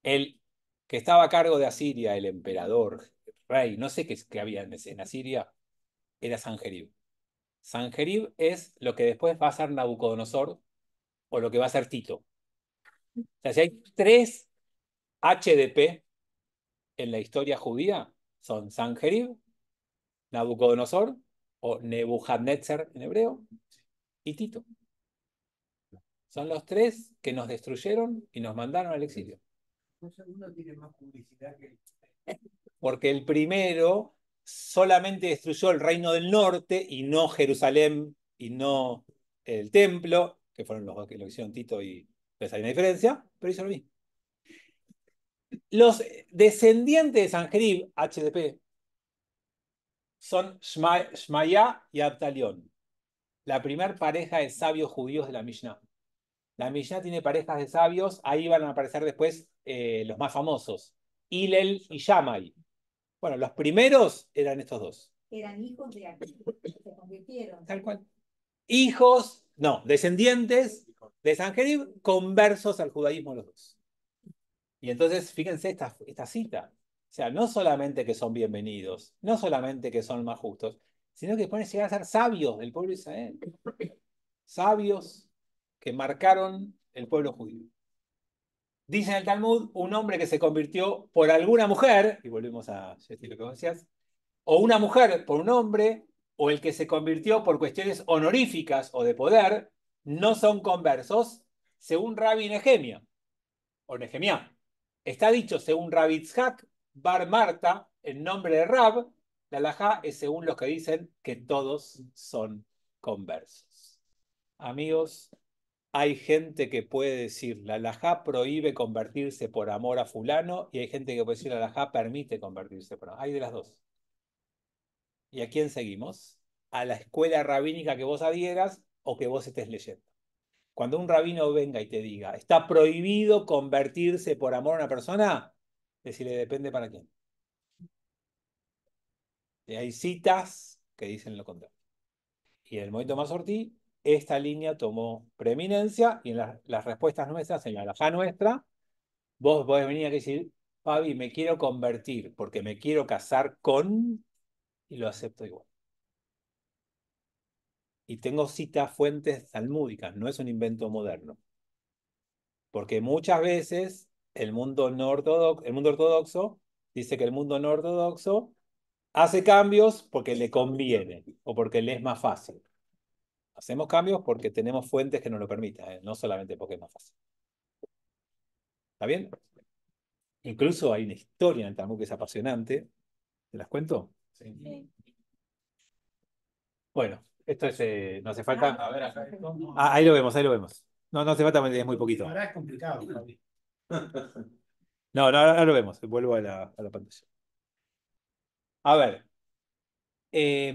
El que estaba a cargo de Asiria, el emperador, el rey, no sé qué, había en Asiria, era Sanjerib. Sanjerib es lo que después va a ser Nabucodonosor o lo que va a ser Tito. O sea, si hay tres HDP en la historia judía, son Sanjerib, Nabucodonosor o Nebuchadnezzar en hebreo y Tito. Son los tres que nos destruyeron y nos mandaron al exilio. Pues Porque el primero solamente destruyó el reino del norte y no Jerusalén y no el templo, que fueron los que lo hicieron Tito y pues hay una diferencia, pero hizo lo vi Los descendientes de Sanjerib, HDP, son Shmaya y Abdalión, la primer pareja de sabios judíos de la Mishnah. La Mishnah tiene parejas de sabios, ahí van a aparecer después eh, los más famosos, Ilel y Shammai. Bueno, los primeros eran estos dos. Eran hijos de que se convirtieron. Tal cual. Hijos, no, descendientes de San Jerib, conversos al judaísmo los dos. Y entonces, fíjense esta, esta cita. O sea, no solamente que son bienvenidos, no solamente que son más justos, sino que después llegar a ser sabios del pueblo de Israel. Sabios que marcaron el pueblo judío. Dice en el Talmud, un hombre que se convirtió por alguna mujer, y volvemos a lo que decías, o una mujer por un hombre, o el que se convirtió por cuestiones honoríficas o de poder, no son conversos, según Rabbi Nehemia, o Nehemia. Está dicho según Rabbi Bar Marta, en nombre de Rab, la laja es según los que dicen que todos son conversos. Amigos, hay gente que puede decir, la laja prohíbe convertirse por amor a fulano y hay gente que puede decir, la Lajá permite convertirse por amor. Hay de las dos. ¿Y a quién seguimos? A la escuela rabínica que vos adhieras o que vos estés leyendo. Cuando un rabino venga y te diga, está prohibido convertirse por amor a una persona, decirle, depende para quién. Y hay citas que dicen lo contrario. Y el momento más sortí, esta línea tomó preeminencia y en las respuestas nuestras, en la nuestra, vos podés venir a decir, Pavi, me quiero convertir porque me quiero casar con y lo acepto igual. Y tengo citas fuentes salmúdicas, no es un invento moderno. Porque muchas veces el mundo, ortodoxo, el mundo ortodoxo dice que el mundo no ortodoxo hace cambios porque le conviene o porque le es más fácil. Hacemos cambios porque tenemos fuentes que nos lo permitan, ¿eh? no solamente porque es más fácil. ¿Está bien? Incluso hay una historia en el Talmud que es apasionante. ¿Te las cuento? Sí. Bueno, esto es, eh, no hace falta. Ah, a ver, ah, ahí lo vemos, ahí lo vemos. No, no hace falta, es muy poquito. Ahora es complicado. No, no, ahora lo vemos. Vuelvo a la, a la pantalla. A ver. Eh,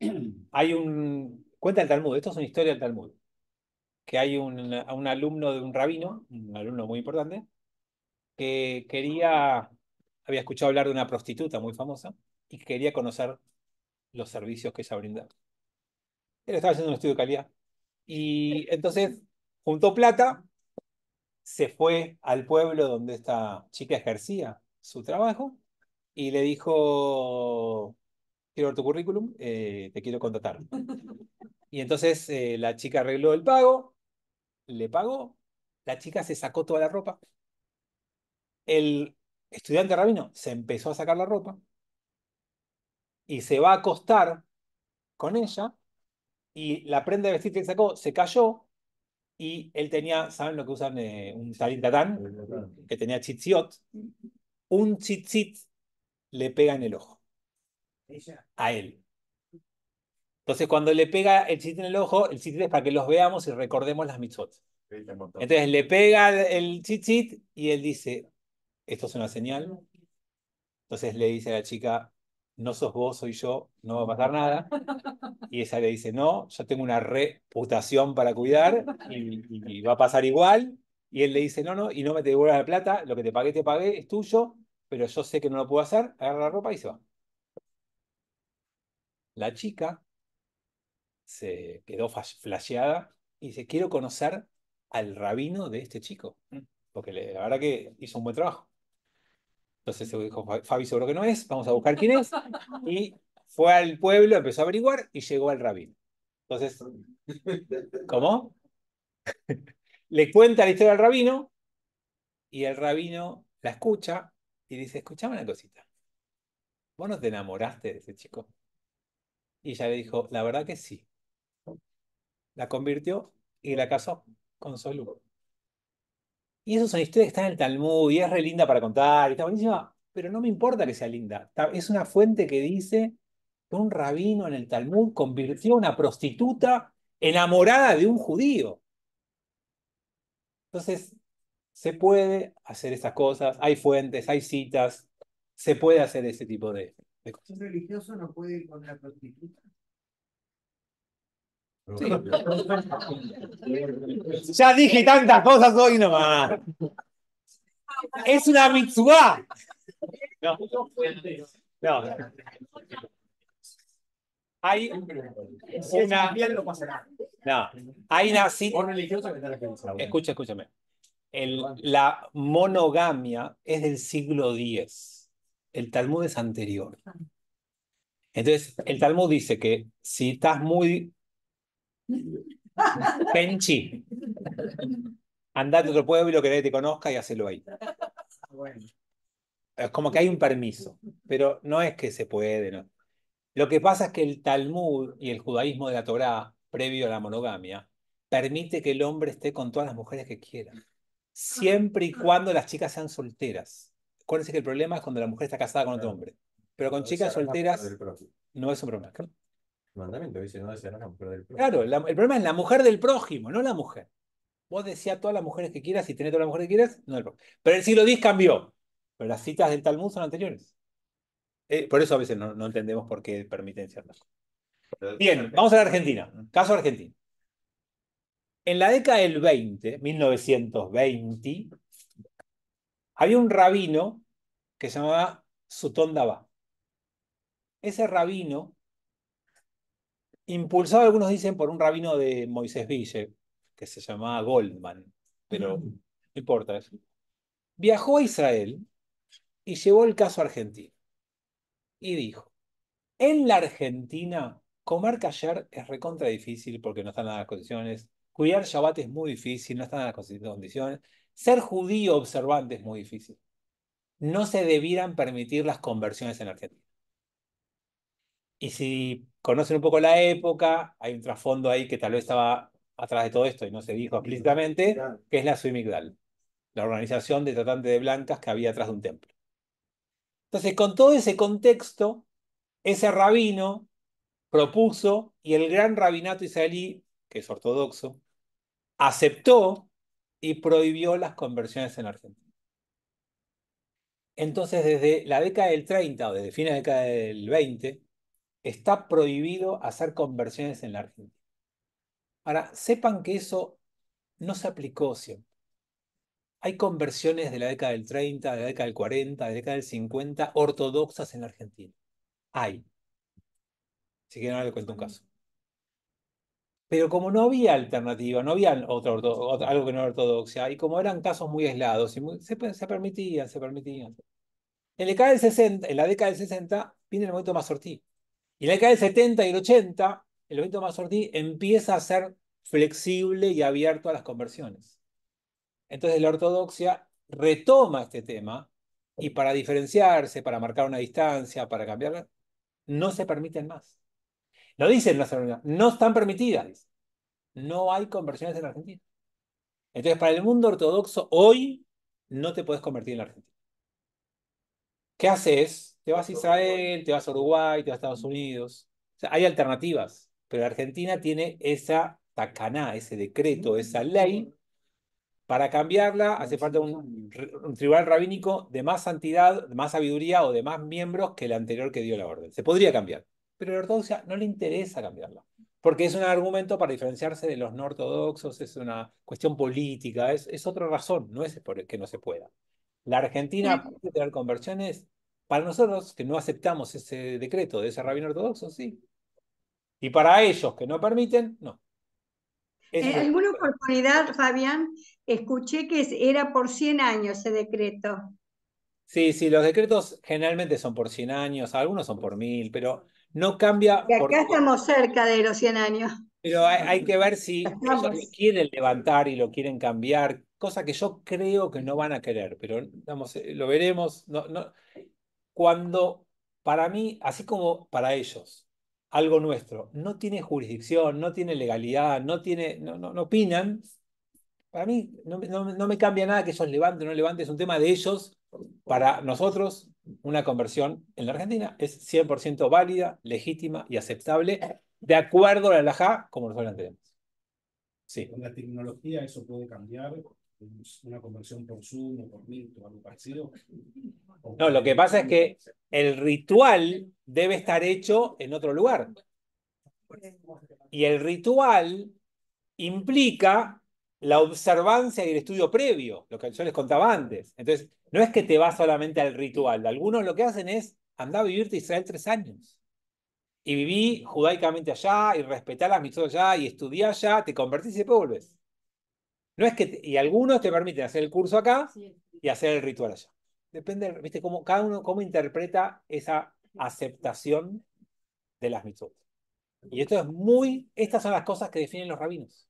hay un, cuenta el Talmud, esto es una historia del Talmud, que hay un, alumno de un rabino, un alumno muy importante, que quería, había escuchado hablar de una prostituta muy famosa y quería conocer los servicios que ella brindaba. Él estaba haciendo un estudio de calidad. Y entonces juntó plata, se fue al pueblo donde esta chica ejercía su trabajo y le dijo, quiero ver tu currículum, eh, te quiero contratar. Y entonces eh, la chica arregló el pago, le pagó, la chica se sacó toda la ropa. El estudiante rabino se empezó a sacar la ropa y se va a acostar con ella y la prenda de vestir que sacó se cayó y él tenía, ¿saben lo que usan? Eh, un talit tatán, que tenía chitziot. Un chitzit le pega en el ojo a él. Entonces, cuando le pega el chit en el ojo, el chit es para que los veamos y recordemos las mitzvot. Entonces le pega el chit y él dice, esto es una señal. Entonces le dice a la chica, no sos vos, soy yo, no va a pasar nada. Y ella le dice, no, yo tengo una reputación para cuidar y, y va a pasar igual. Y él le dice, no, no, y no me te devuelvas la plata, lo que te pagué, te pagué, es tuyo, pero yo sé que no lo puedo hacer, agarra la ropa y se va. La chica se quedó flasheada y dice, quiero conocer al rabino de este chico, mm. porque la verdad que hizo un buen trabajo. Entonces se dijo, mm. Fabi seguro que no es, vamos a buscar quién es. Y fue al pueblo, empezó a averiguar y llegó al rabino. Entonces, ¿cómo? Le cuenta la historia al rabino y el rabino la escucha y dice, escuchame una cosita. ¿Vos no te enamoraste de ese chico? Y ella le dijo, la verdad que sí. La convirtió y la casó con Solú. Y eso son historia que está en el Talmud y es re linda para contar y está buenísima, pero no me importa que sea linda. Es una fuente que dice que un rabino en el Talmud convirtió a una prostituta enamorada de un judío. Entonces, se puede hacer esas cosas, hay fuentes, hay citas, se puede hacer ese tipo de, ¿Un religioso no puede ir con la prostituta? ya dije tantas cosas hoy nomás. Es una mitzvah. No. no. Hay una. No. Hay una Escucha, escúchame. la monogamia es del siglo X el Talmud es anterior. Ah. Entonces, el Talmud dice que si estás muy penchi, andate a otro pueblo que nadie te conozca y hacelo ahí. Es como que hay un permiso, pero no es que se puede. Lo que pasa es que el Talmud y el judaísmo de la Torá, previo a la monogamia, permite que el hombre esté con todas las mujeres que quiera, siempre y cuando las chicas sean solteras. ¿Cuál que el problema es cuando la mujer está casada con otro hombre. Pero con chicas ah, solteras no es un problema. ¿claro? El mandamiento dice, no la mujer del prójimo. Claro, el problema es la mujer del prójimo, no la mujer. Vos decías todas las mujeres que quieras y tenés todas las mujeres que quieras, no el prójimo. Pero el siglo X cambió. Pero las citas del Talmud son anteriores. Eh, por eso a veces no, entendemos por qué permiten ciertas Bien, vamos a la Argentina. Caso Argentina. En la década del 20, 1920, había un rabino que se llamaba Sutón Dabá. Ese rabino, impulsado, algunos dicen, por un rabino de Moisés Ville, que se llamaba Goldman, pero no importa eso. Viajó a Israel y llevó el caso a Argentina. Y dijo, en la Argentina, comer callar es recontra difícil porque no están en las condiciones, cuidar Shabbat es muy difícil, no están en las condiciones, ser judío observante es muy difícil. No se debieran permitir las conversiones en Argentina. Y si conocen un poco la época, hay un trasfondo ahí que tal vez estaba atrás de todo esto y no se dijo explícitamente, que es la Suimigdal, la organización de tratantes de blancas que había atrás de un templo. Entonces, con todo ese contexto, ese rabino propuso y el gran rabinato israelí, que es ortodoxo, aceptó y prohibió las conversiones en Argentina. Entonces, desde la década del 30 o desde fin de la década del 20, está prohibido hacer conversiones en la Argentina. Ahora, sepan que eso no se aplicó siempre. Hay conversiones de la década del 30, de la década del 40, de la década del 50 ortodoxas en la Argentina. Hay. Si quieren, ahora les cuento un caso. Pero como no había alternativa, no había otro, algo que no era ortodoxia, y como eran casos muy aislados, y se, se, permitían, se permitían. En la, década del 60, en la década del 60 viene el movimiento sortí. Y en la década del 70 y el 80, el movimiento sortí empieza a ser flexible y abierto a las conversiones. Entonces la ortodoxia retoma este tema y para diferenciarse, para marcar una distancia, para cambiarla, no se permiten más. Lo dicen las autoridades. no están permitidas. No hay conversiones en Argentina. Entonces, para el mundo ortodoxo, hoy no te puedes convertir en Argentina. ¿Qué haces? Te vas a Israel, te vas a Uruguay, te vas a Estados Unidos. hay alternativas, pero Argentina tiene esa tacaná, ese decreto, mm. esa ley. Para cambiarla hace falta un, un tribunal rabínico de más santidad, de más sabiduría o de más miembros que el anterior que dio la orden. Se podría cambiar pero la ortodoxia no le interesa cambiarlo, porque es un argumento para diferenciarse de los no ortodoxos, es una cuestión política, es, es otra razón, no es que no se pueda. La Argentina puede tener conversiones, para nosotros que no aceptamos ese decreto de ese rabino ortodoxo, sí. Y para ellos que no permiten, no. En eh, alguna oportunidad, Fabián, escuché que era por 100 años ese decreto. Sí, sí, los decretos generalmente son por 100 años, algunos son por 1000, pero no cambia. acá estamos cerca de los 100 años. Pero hay, que ver si ellos lo quieren levantar y lo quieren cambiar, cosa que yo creo que no van a querer, pero vamos eh, lo veremos. No, no. Cuando, para mí, así como para ellos, algo nuestro, no tiene jurisdicción, no tiene legalidad, no, tiene, no, no, opinan, para mí no, no, me cambia nada que ellos levanten o no levanten, es un tema de ellos, para nosotros una conversión en la Argentina es 100% válida, legítima y aceptable, de acuerdo a la LAJA, como nosotros la entendemos. Sí. Con la tecnología eso puede cambiar, una conversión por Zoom o por Meet o algo parecido. no, lo que pasa es que el ritual debe estar hecho en otro lugar. Y el ritual implica la observancia y el estudio previo, lo que yo les contaba antes. Entonces, no es que te vas solamente al ritual. Algunos lo que hacen es andar a vivirte a Israel tres años. Y viví judaicamente allá, y respetar las mitzvot allá, y estudiar allá, te convertís y después volvés. No es que y algunos te permiten hacer el curso acá y hacer el ritual allá. Depende, viste, cómo, cada uno cómo interpreta esa aceptación de las mitzvot. Y esto es muy, estas son las cosas que definen los rabinos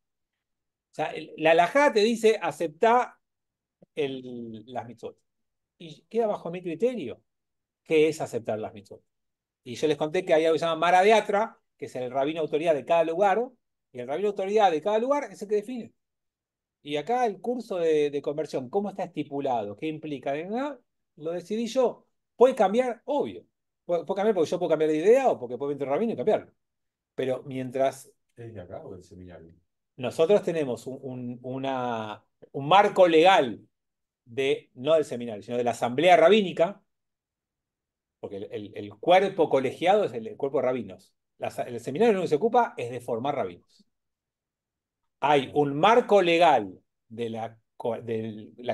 sea, la alajá te dice aceptar las mitzvot. Y queda bajo mi criterio qué es aceptar las mitzvot. Y yo les conté que hay algo que se llama Mara de que es el rabino autoridad de cada lugar, y el rabino autoridad de cada lugar es el que define. Y acá el curso de, conversión, ¿cómo está estipulado? ¿Qué implica? Lo decidí yo. Puede cambiar, obvio. Puede, cambiar porque yo puedo cambiar de idea o porque puedo venir el rabino y cambiarlo. Pero mientras. ¿Es de acá o del seminario? Nosotros tenemos un, marco legal de, no del seminario, sino de la asamblea rabínica, porque el, cuerpo colegiado es el, cuerpo de rabinos. el seminario no que se ocupa es de formar rabinos. Hay un marco legal de la,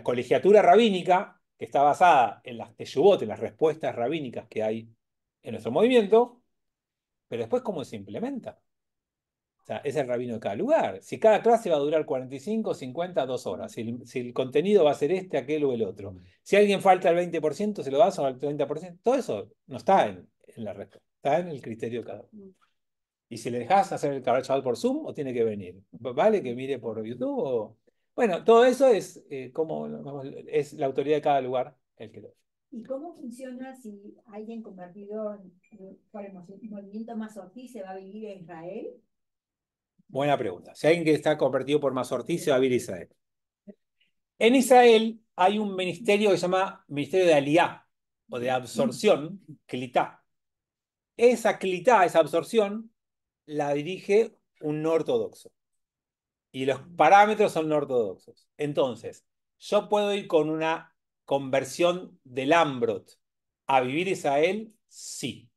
colegiatura rabínica que está basada en las teshuvot, en las respuestas rabínicas que hay en nuestro movimiento, pero después cómo se implementa. O sea, es el rabino de cada lugar. Si cada clase va a durar 45, 50, 2 horas. Si el, contenido va a ser este, aquel o el otro. Mm. Si alguien falta el 20%, se lo das al 30%. Todo eso no está en, la red. Está en el criterio de cada uno. Mm. Y si le dejas hacer el chaval por Zoom, o tiene que venir. ¿Vale que mire por YouTube? Bueno, todo eso es eh, como es la autoridad de cada lugar el que lo ¿Y cómo funciona si alguien convertido en, por el movimiento más se va a vivir en Israel? Buena pregunta. Si alguien que está convertido por se va a vivir Israel. En Israel hay un ministerio que se llama Ministerio de Aliá o de Absorción, Clitá. Esa Clitá, esa absorción, la dirige un no ortodoxo. Y los parámetros son no ortodoxos. Entonces, yo puedo ir con una conversión del Ambrot a vivir Israel, sí.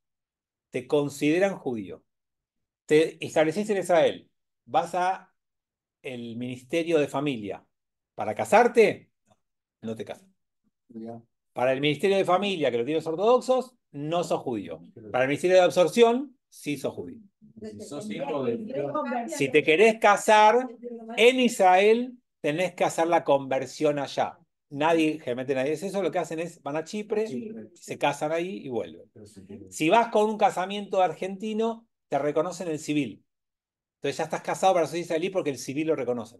Te consideran judío. Te estableciste en Israel vas a el Ministerio de Familia. ¿Para casarte? No te casas. Para el Ministerio de Familia, que lo tienen ortodoxos, no sos judío. Para el Ministerio de Absorción, sí sos judío. Si, te querés casar en Israel, tenés que hacer la conversión allá. Nadie, generalmente nadie es eso, lo que hacen es van a Chipre, Chipre. se casan ahí y vuelven. Si vas con un casamiento argentino, te reconocen el civil. Entonces ya estás casado para ser israelí porque el civil lo reconoce.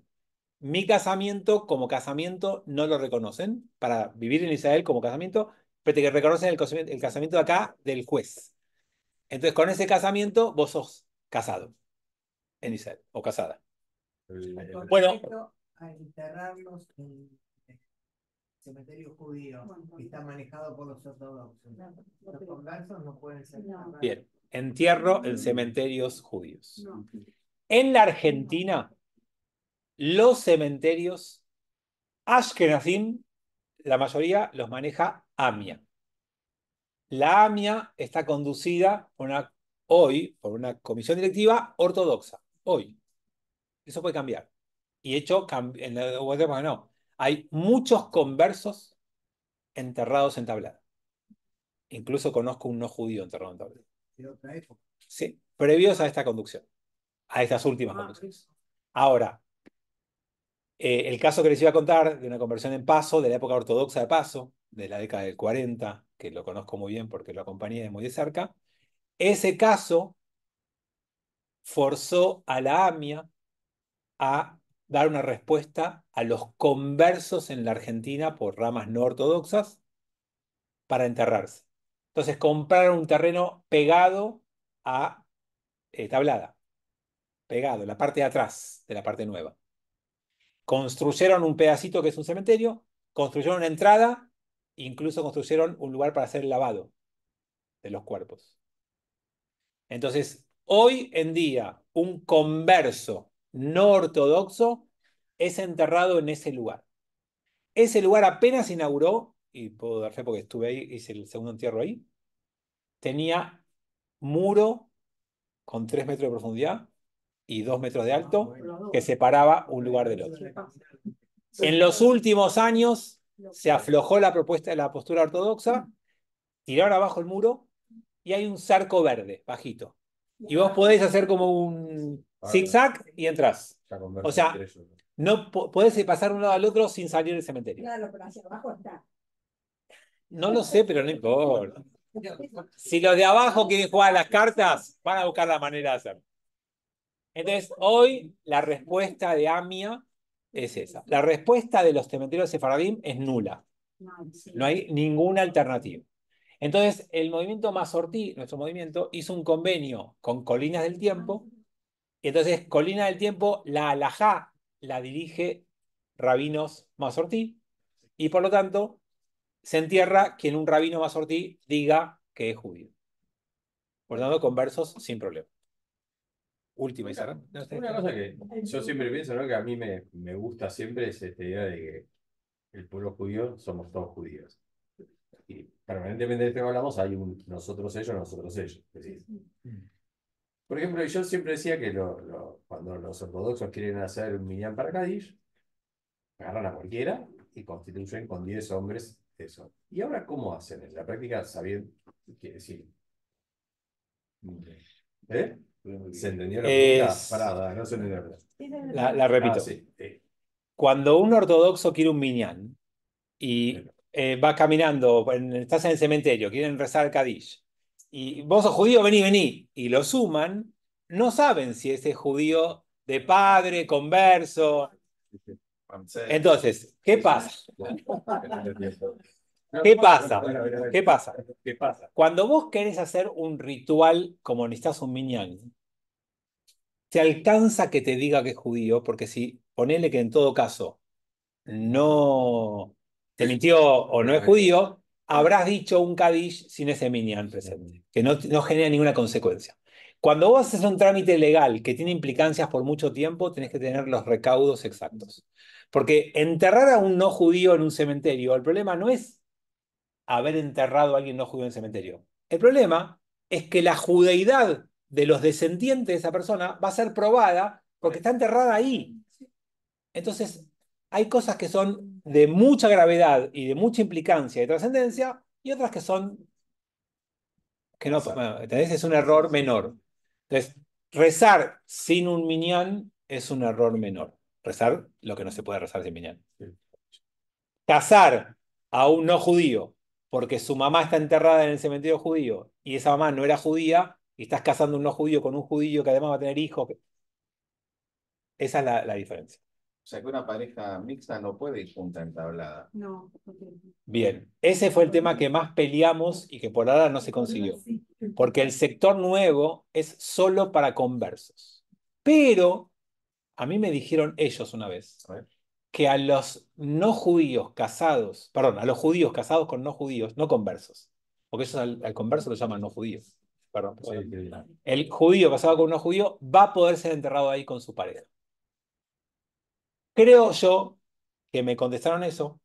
Mi casamiento como casamiento no lo reconocen para vivir en Israel como casamiento, pero te reconocen el casamiento, de acá del juez. Entonces con ese casamiento vos sos casado en Israel o casada. Bueno, manejado por los Bien, entierro en cementerios judíos. En la Argentina, los cementerios Ashkenazim, la mayoría los maneja AMIA. La AMIA está conducida hoy por una comisión directiva ortodoxa. Hoy. Eso puede cambiar. Y hecho, en la no. Hay muchos conversos enterrados en tablada. Incluso conozco un no judío enterrado en tablada. otra época. Sí, previos a esta conducción a estas últimas ah, Ahora, eh, el caso que les iba a contar de una conversión en Paso, de la época ortodoxa de Paso, de la década del 40, que lo conozco muy bien porque lo acompañé de muy de cerca, ese caso forzó a la AMIA a dar una respuesta a los conversos en la Argentina por ramas no ortodoxas para enterrarse. Entonces compraron un terreno pegado a eh, Tablada pegado, la parte de atrás de la parte nueva. Construyeron un pedacito que es un cementerio, construyeron una entrada, incluso construyeron un lugar para hacer el lavado de los cuerpos. Entonces, hoy en día, un converso no ortodoxo es enterrado en ese lugar. Ese lugar apenas inauguró, y puedo dar fe porque estuve ahí, hice el segundo entierro ahí, tenía muro con tres metros de profundidad, y dos metros de ah, alto que separaba un lugar del otro. En los últimos años se aflojó la propuesta de la postura ortodoxa, tiraron abajo el muro y hay un cerco verde, bajito. Y vos podés hacer como un zigzag y entras. O sea, no podés pasar de un lado al otro sin salir del cementerio. No lo sé, pero no importa. Si los de abajo quieren jugar a las cartas, van a buscar la manera de hacerlo. Entonces, hoy la respuesta de Amia es esa. La respuesta de los cementerios sefaradim es nula. No hay ninguna alternativa. Entonces, el movimiento Mazortí, nuestro movimiento, hizo un convenio con Colinas del Tiempo. Y ah. entonces, Colinas del Tiempo, la alajá, la dirige rabinos Mazortí. Y por lo tanto, se entierra quien un rabino Mazortí diga que es judío. Por lo tanto, con sin problema última y Una cosa que yo siempre pienso, ¿no? Que a mí me, me gusta siempre es esta idea de que el pueblo judío somos todos judíos. Y permanentemente de esto hablamos hay un nosotros ellos, nosotros ellos. Por ejemplo, yo siempre decía que cuando los ortodoxos quieren hacer un Minyan para Kadish, agarran a cualquiera y constituyen con 10 hombres eso. ¿Y ahora cómo hacen? En la práctica, sabiendo, qué decir. ¿Eh? ¿Se entendieron la no se la repito. Ah, Cuando un ortodoxo quiere un miñán y eh, va caminando, estás en el cementerio, quieren rezar Kadish, y vos sos judío, vení, vení, y lo suman, no saben si ese judío de padre, converso. Entonces, ¿qué pasa? ¿Qué pasa? ¿Qué pasa? ¿Qué pasa? Cuando vos querés hacer un ritual como necesitas un minyan, se alcanza que te diga que es judío, porque si ponele que en todo caso no te mintió o no es judío, habrás dicho un Kaddish sin ese minyan presente, que no genera ninguna consecuencia. Cuando vos haces un trámite legal que tiene implicancias por mucho tiempo, tenés que tener los recaudos exactos. Porque enterrar a un no judío en un cementerio, el problema no es haber enterrado a alguien no judío en el cementerio. El problema es que la judeidad de los descendientes de esa persona va a ser probada porque está enterrada ahí. Entonces, hay cosas que son de mucha gravedad y de mucha implicancia y trascendencia y otras que son que no, bueno, Es un error menor. Entonces, rezar sin un minián es un error menor. Rezar lo que no se puede rezar sin minián. Casar a un no judío porque su mamá está enterrada en el cementerio judío y esa mamá no era judía y estás casando un no judío con un judío que además va a tener hijos. Esa es la, diferencia. O sea que una pareja mixta no puede ir junta entablada. No. Bien, ese fue el tema que más peleamos y que por ahora no se consiguió. Porque el sector nuevo es solo para conversos. Pero a mí me dijeron ellos una vez que a los no judíos casados, perdón, a los judíos casados con no judíos, no conversos, porque eso al, converso lo llaman no judíos. Perdón, pues, el judío casado con un no judío va a poder ser enterrado ahí con su pareja. Creo yo que me contestaron eso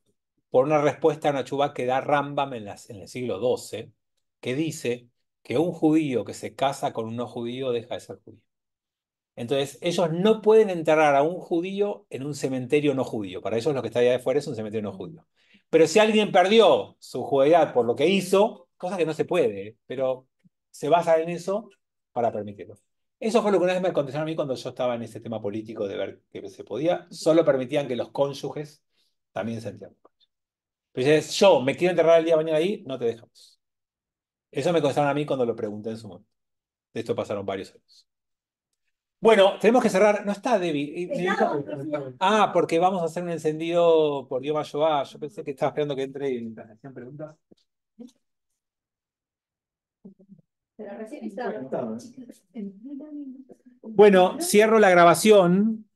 por una respuesta a una que da Rambam en el siglo XII, que dice que un judío que se casa con un no judío deja de ser judío. Entonces, ellos no pueden enterrar a un judío en un cementerio no judío. Para ellos lo que está allá afuera es un cementerio no judío. Pero si alguien perdió su judía por lo que hizo, cosa que no se puede, ¿eh? pero se basa en eso para permitirlo. Eso fue lo que una vez me contestaron a mí cuando yo estaba en ese tema político de ver que se podía. Solo permitían que los cónyuges también se enterraran. Pero dices, yo me quiero enterrar el día de mañana ahí, no te dejamos. Eso me contestaron a mí cuando lo pregunté en su momento. De esto pasaron varios años. Bueno, tenemos que cerrar. No está Debbie. Eh, ah, porque vamos a hacer un encendido por Dioma A. Yo pensé que estaba esperando que entre y hacían preguntas. Pero recién ¿eh? bueno, cierro la grabación.